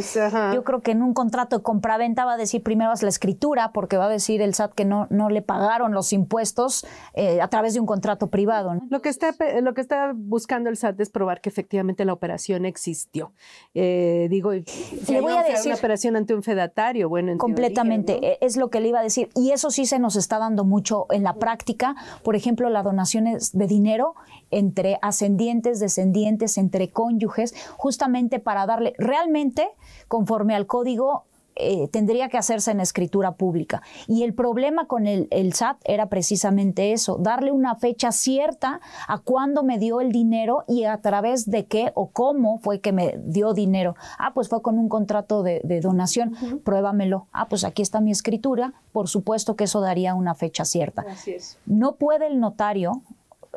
yo creo que en un contrato de compraventa va a decir primero haz la escritura, porque va a decir el SAT que no, no le pagaron los impuestos eh, a través de un contrato privado. Lo, que está, lo que está buscando el SAT es probar que efectivamente la operación existió. Eh, digo, si le voy a decir, una operación ante un fedatario, bueno, completamente, eh, es lo que le iba a decir. Y eso sí se nos está dando mucho en la práctica. Por ejemplo, las donaciones de dinero entre ascendientes, descendientes, en entre cónyuges, justamente para darle, realmente, conforme al código, eh, tendría que hacerse en escritura pública. Y el problema con el, SAT era precisamente eso, darle una fecha cierta a cuándo me dio el dinero y a través de qué o cómo fue que me dio dinero. Ah, pues fue con un contrato de, donación, pruébamelo. Ah, pues aquí está mi escritura, por supuesto que eso daría una fecha cierta. Así es. No puede el notario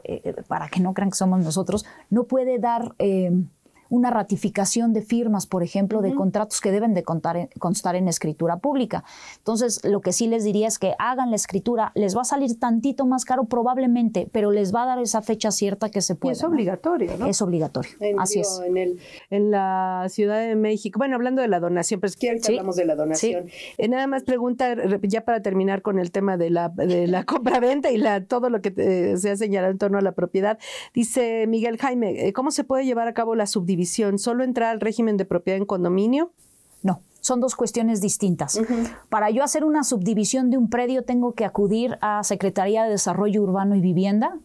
eh, para que no crean que somos nosotros, no puede dar... Eh, una ratificación de firmas, por ejemplo, de contratos que deben de constar en escritura pública. Entonces, lo que sí les diría es que hagan la escritura, les va a salir tantito más caro probablemente, pero les va a dar esa fecha cierta que se puede. Es obligatorio, ¿no? Es obligatorio, así es. En, la Ciudad de México, bueno, hablando de la donación, pues es que hablamos de la donación. Eh, nada más pregunta, ya para terminar con el tema de la, compra-venta compraventa y la, todo lo que se ha señalado en torno a la propiedad, dice Miguel Jaime, eh, ¿cómo se puede llevar a cabo la subdivisión? ¿solo entrar al régimen de propiedad en condominio? No, son dos cuestiones distintas. Para yo hacer una subdivisión de un predio tengo que acudir a Secretaría de Desarrollo Urbano y Vivienda.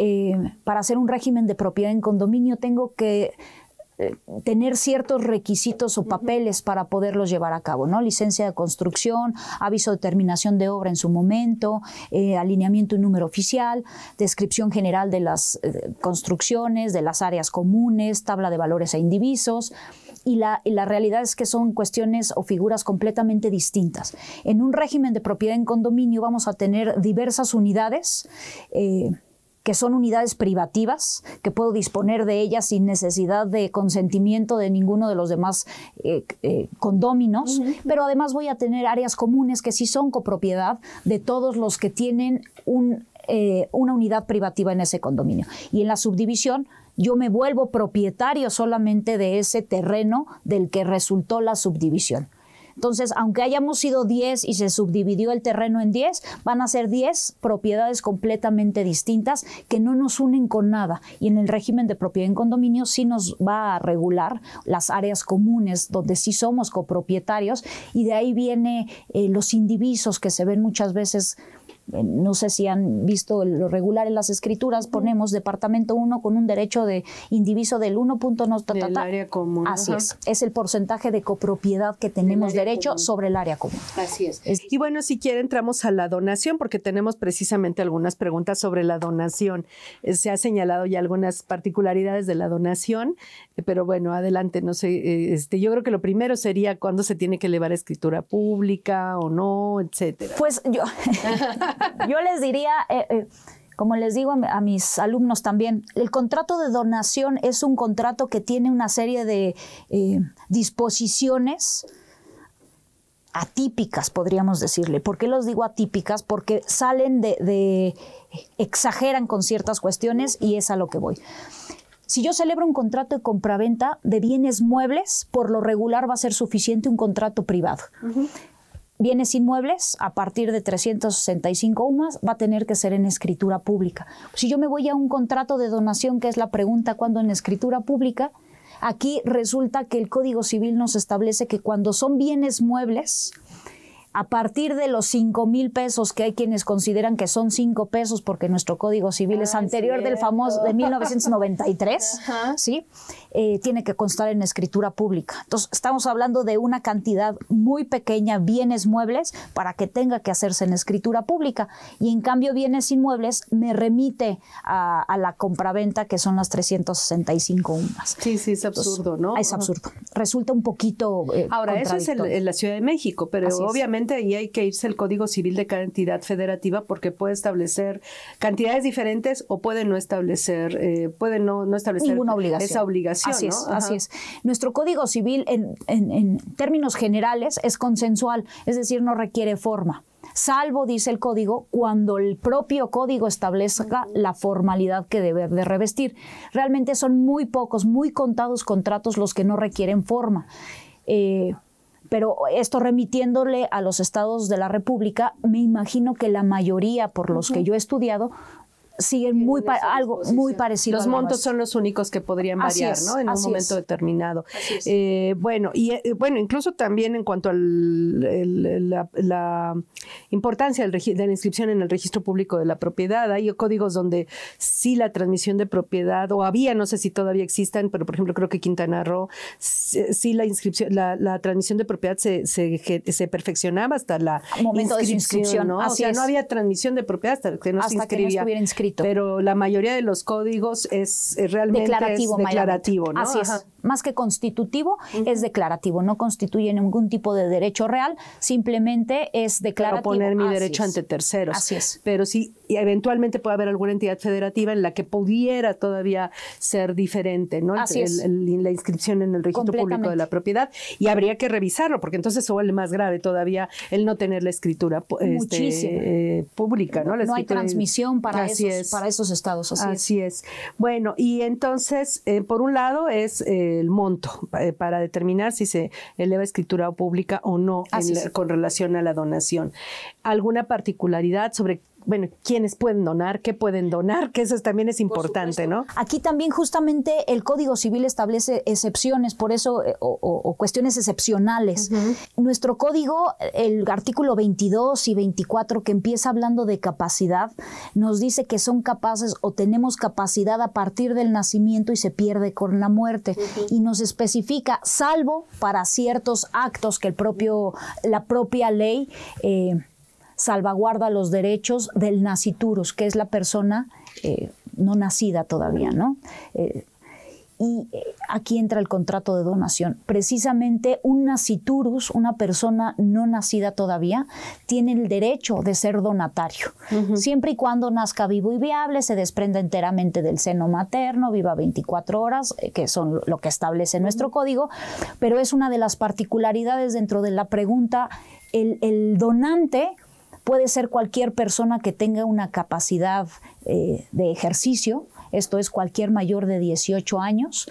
Eh, para hacer un régimen de propiedad en condominio tengo que tener ciertos requisitos o papeles para poderlos llevar a cabo, ¿no? Licencia de construcción, aviso de terminación de obra en su momento, eh, alineamiento y número oficial, descripción general de las eh, construcciones, de las áreas comunes, tabla de valores e indivisos. Y la, realidad es que son cuestiones o figuras completamente distintas. En un régimen de propiedad en condominio vamos a tener diversas unidades. Eh, que son unidades privativas, que puedo disponer de ellas sin necesidad de consentimiento de ninguno de los demás eh, eh, condóminos, pero además voy a tener áreas comunes que sí son copropiedad de todos los que tienen eh, una unidad privativa en ese condominio. Y en la subdivisión yo me vuelvo propietario solamente de ese terreno del que resultó la subdivisión. Entonces, aunque hayamos sido 10 y se subdividió el terreno en 10, van a ser 10 propiedades completamente distintas que no nos unen con nada. Y en el régimen de propiedad en condominio sí nos va a regular las áreas comunes donde sí somos copropietarios y de ahí viene eh, los indivisos que se ven muchas veces no sé si han visto lo regular en las escrituras, ponemos departamento 1 con un derecho de indiviso del 1.9. Del área común. Así es, es el porcentaje de copropiedad que tenemos derecho sobre el área común. Así es. Y bueno, si quiere entramos a la donación, porque tenemos precisamente algunas preguntas sobre la donación. Eh, se ha señalado ya algunas particularidades de la donación, eh, pero bueno, adelante, no sé, eh, este, yo creo que lo primero sería cuándo se tiene que elevar escritura pública o no, etcétera. Pues yo... yo les diría, eh, eh, como les digo a, mis alumnos también, el contrato de donación es un contrato que tiene una serie de eh, disposiciones atípicas, podríamos decirle. ¿Por qué los digo atípicas? Porque salen de, exageran con ciertas cuestiones y es a lo que voy. Si yo celebro un contrato de compraventa de bienes muebles, por lo regular va a ser suficiente un contrato privado bienes inmuebles a partir de 365 más, va a tener que ser en escritura pública. Si yo me voy a un contrato de donación, que es la pregunta cuando en escritura pública, aquí resulta que el Código Civil nos establece que cuando son bienes muebles, a partir de los 5 mil pesos, que hay quienes consideran que son 5 pesos porque nuestro Código Civil es anterior del famoso de 1993, ¿sí? Eh, tiene que constar en escritura pública. Entonces, estamos hablando de una cantidad muy pequeña, bienes muebles, para que tenga que hacerse en escritura pública. Y en cambio, bienes inmuebles me remite a, la compraventa, que son las 365 unas. Sí, sí, es absurdo, ¿no? Es absurdo. Resulta un poquito. Eh, Ahora, eso es en la Ciudad de México, pero obviamente y ahí hay que irse el Código Civil de cada entidad federativa porque puede establecer cantidades diferentes o puede no establecer, eh, no, establecer Ninguna obligación. esa obligación. Así es, así es. Nuestro Código Civil en, términos generales es consensual, es decir, no requiere forma salvo, dice el código, cuando el propio código establezca la formalidad que debe de revestir. Realmente son muy pocos, muy contados contratos los que no requieren forma. Eh, pero esto remitiéndole a los estados de la República, me imagino que la mayoría, por los que yo he estudiado, siguen muy algo muy parecido. Los montos son los únicos que podrían variar, ¿no? En un momento determinado. Eh, bueno, y eh, bueno, incluso también en cuanto a la, importancia del de la inscripción en el registro público de la propiedad, hay códigos donde sí la transmisión de propiedad, o había, no sé si todavía existen, pero por ejemplo creo que Quintana Roo, sí la inscripción, la, transmisión de propiedad se, se, perfeccionaba hasta la momento inscripción, de inscripción, ¿no? o sea, no había transmisión de propiedad hasta que no se inscribía. Pero la mayoría de los códigos es, realmente declarativo. ¿no? Así es más que constitutivo, es declarativo, no constituye ningún tipo de derecho real, simplemente es declarativo. Pero poner mi derecho ante terceros. Así es. Pero sí, eventualmente puede haber alguna entidad federativa en la que pudiera todavía ser diferente, ¿no? la inscripción en el registro público de la propiedad y habría que revisarlo, porque entonces eso vuelve más grave todavía el no tener la escritura este, eh, pública, ¿no? La hay transmisión para esos, para esos estados. Así, es. Bueno, y entonces, eh, por un lado es... Eh, el monto eh, para determinar si se eleva escritura pública o no con relación a la donación alguna particularidad sobre bueno, quiénes pueden donar, qué pueden donar, que eso también es importante, ¿no? Aquí también justamente el Código Civil establece excepciones, por eso, eh, o, cuestiones excepcionales. Nuestro código, el artículo 22 y 24, que empieza hablando de capacidad, nos dice que son capaces o tenemos capacidad a partir del nacimiento y se pierde con la muerte. Y nos especifica, salvo para ciertos actos que el propio, la propia ley... Eh, salvaguarda los derechos del naciturus, que es la persona eh, no nacida todavía, ¿no? Eh, y eh, aquí entra el contrato de donación. Precisamente un naciturus, una persona no nacida todavía, tiene el derecho de ser donatario, siempre y cuando nazca vivo y viable, se desprenda enteramente del seno materno, viva 24 horas, que son lo que establece nuestro código, pero es una de las particularidades dentro de la pregunta, el donante Puede ser cualquier persona que tenga una capacidad eh, de ejercicio, esto es cualquier mayor de 18 años,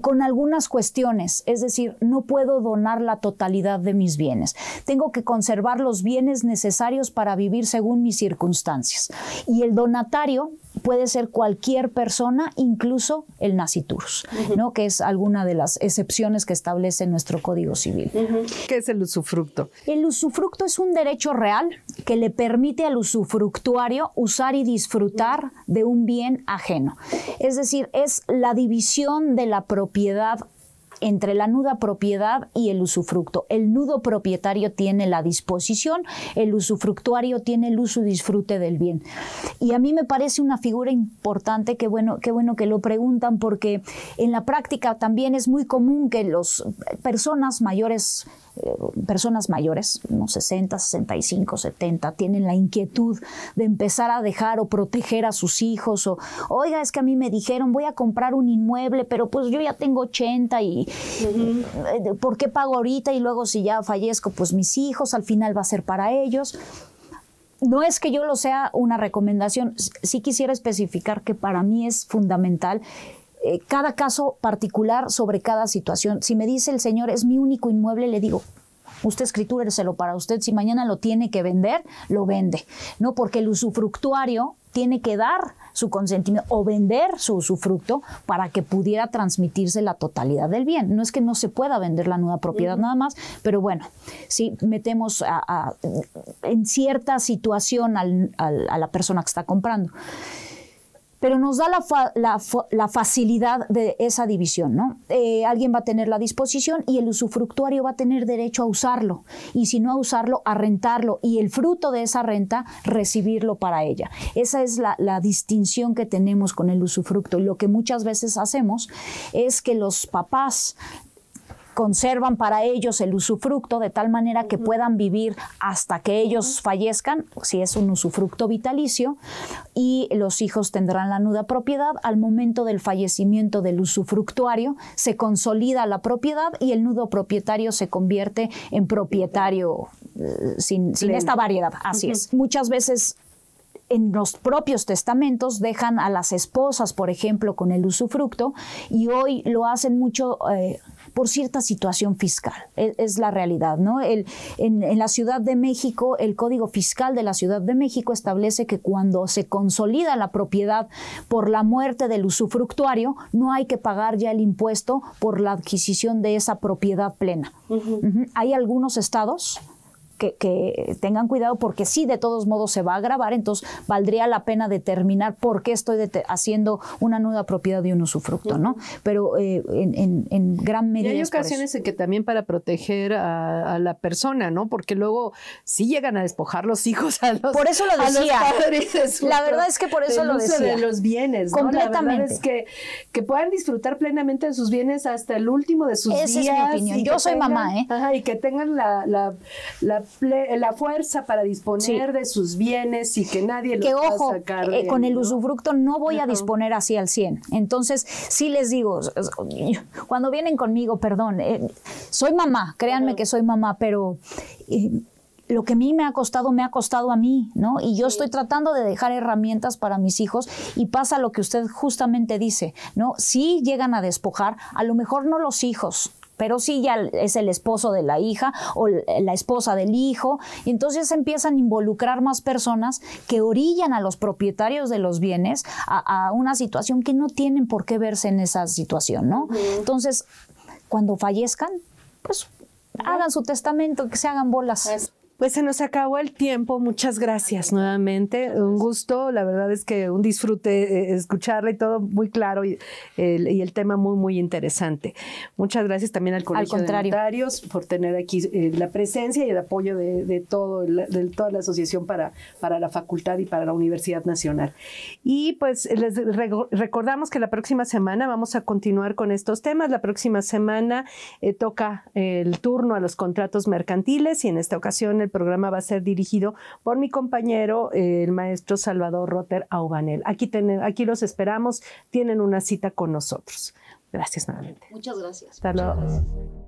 con algunas cuestiones, es decir, no puedo donar la totalidad de mis bienes. Tengo que conservar los bienes necesarios para vivir según mis circunstancias. Y el donatario puede ser cualquier persona, incluso el nasciturus, ¿no? que es alguna de las excepciones que establece nuestro Código Civil. ¿Qué es el usufructo? El usufructo es un derecho real que le permite al usufructuario usar y disfrutar de un bien ajeno. Es decir, es la división de la propiedad entre la nuda propiedad y el usufructo. El nudo propietario tiene la disposición, el usufructuario tiene el uso y disfrute del bien. Y a mí me parece una figura importante, qué bueno, qué bueno que lo preguntan, porque en la práctica también es muy común que las eh, personas mayores eh, personas mayores, unos 60, 65, 70, tienen la inquietud de empezar a dejar o proteger a sus hijos o, oiga, es que a mí me dijeron, voy a comprar un inmueble, pero pues yo ya tengo 80 y eh, ¿por qué pago ahorita y luego si ya fallezco, pues mis hijos, al final va a ser para ellos? no es que yo lo sea una recomendación, sí quisiera especificar que para mí es fundamental eh, cada caso particular sobre cada situación. Si me dice el señor, es mi único inmueble, le digo, usted escritúreselo para usted, si mañana lo tiene que vender, lo vende, ¿no? Porque el usufructuario tiene que dar su consentimiento o vender su usufructo para que pudiera transmitirse la totalidad del bien. No es que no se pueda vender la nueva propiedad nada más, pero bueno, si metemos en cierta situación a la persona que está comprando pero nos da la, facilidad de esa división, ¿no? Eh, alguien va a tener la disposición y el usufructuario va a tener derecho a usarlo, y si no a usarlo, a rentarlo, y el fruto de esa renta, recibirlo para ella. Esa es la, la distinción que tenemos con el usufructo, y lo que muchas veces hacemos es que los papás conservan para ellos el usufructo de tal manera que puedan vivir hasta que ellos fallezcan, si es un usufructo vitalicio, y los hijos tendrán la nuda propiedad. Al momento del fallecimiento del usufructuario se consolida la propiedad y el nudo propietario se convierte en propietario eh, sin, esta variedad. Así es. Muchas veces en los propios testamentos dejan a las esposas, por ejemplo, con el usufructo, y hoy lo hacen mucho eh, por cierta situación fiscal. E, es, la realidad, ¿no? El, en, la Ciudad de México, el Código Fiscal de la Ciudad de México establece que cuando se consolida la propiedad por la muerte del usufructuario, no hay que pagar ya el impuesto por la adquisición de esa propiedad plena. Hay algunos estados que, tengan cuidado porque sí, de todos modos se va a grabar, entonces valdría la pena determinar por qué estoy haciendo una nuda propiedad de un usufructo, ¿no? Pero eh, en, en, en, gran medida... Y hay ocasiones en que también para proteger a, la persona, ¿no? Porque luego sí llegan a despojar los hijos a los... Por eso la verdad es que por eso lo decía. De los bienes. ¿no? Completamente. es que, que puedan disfrutar plenamente de sus bienes hasta el último de sus días. es Yo soy mamá, ¿eh? y que tengan la la fuerza para disponer de sus bienes y que nadie los que, ojo, sacar. Que eh, con el usufructo no voy a disponer así al 100. Entonces, sí les digo, cuando vienen conmigo, perdón, eh, soy mamá, créanme que soy mamá, pero... Eh, lo que a mí me ha costado, me ha costado a mí, ¿no? Y yo estoy tratando de dejar herramientas para mis hijos y pasa lo que usted justamente dice, ¿no? Si llegan a despojar, a lo mejor no los hijos, pero sí ya es el esposo de la hija o eh, la esposa del hijo. Y entonces empiezan a involucrar más personas que orillan a los propietarios de los bienes a, una situación que no tienen por qué verse en esa situación, ¿no? Entonces, cuando fallezcan, pues hagan su testamento, que se hagan bolas. Pues se nos acabó el tiempo. Muchas gracias nuevamente. Un gusto. La verdad es que un disfrute eh, escucharla y todo muy claro y, el, tema muy, muy interesante. Muchas gracias también al Colegio de Notarios por tener aquí eh, la presencia y el apoyo de, todo, toda la asociación para, para la facultad y para la Universidad Nacional. Y pues les recordamos que la próxima semana vamos a continuar con estos temas. La próxima semana eh, toca el turno a los contratos mercantiles y en esta ocasión el programa va a ser dirigido por mi compañero, eh, el maestro Salvador Rotter Aubanel. Aquí, tienen, aquí los esperamos, tienen una cita con nosotros. Gracias nuevamente. Muchas gracias.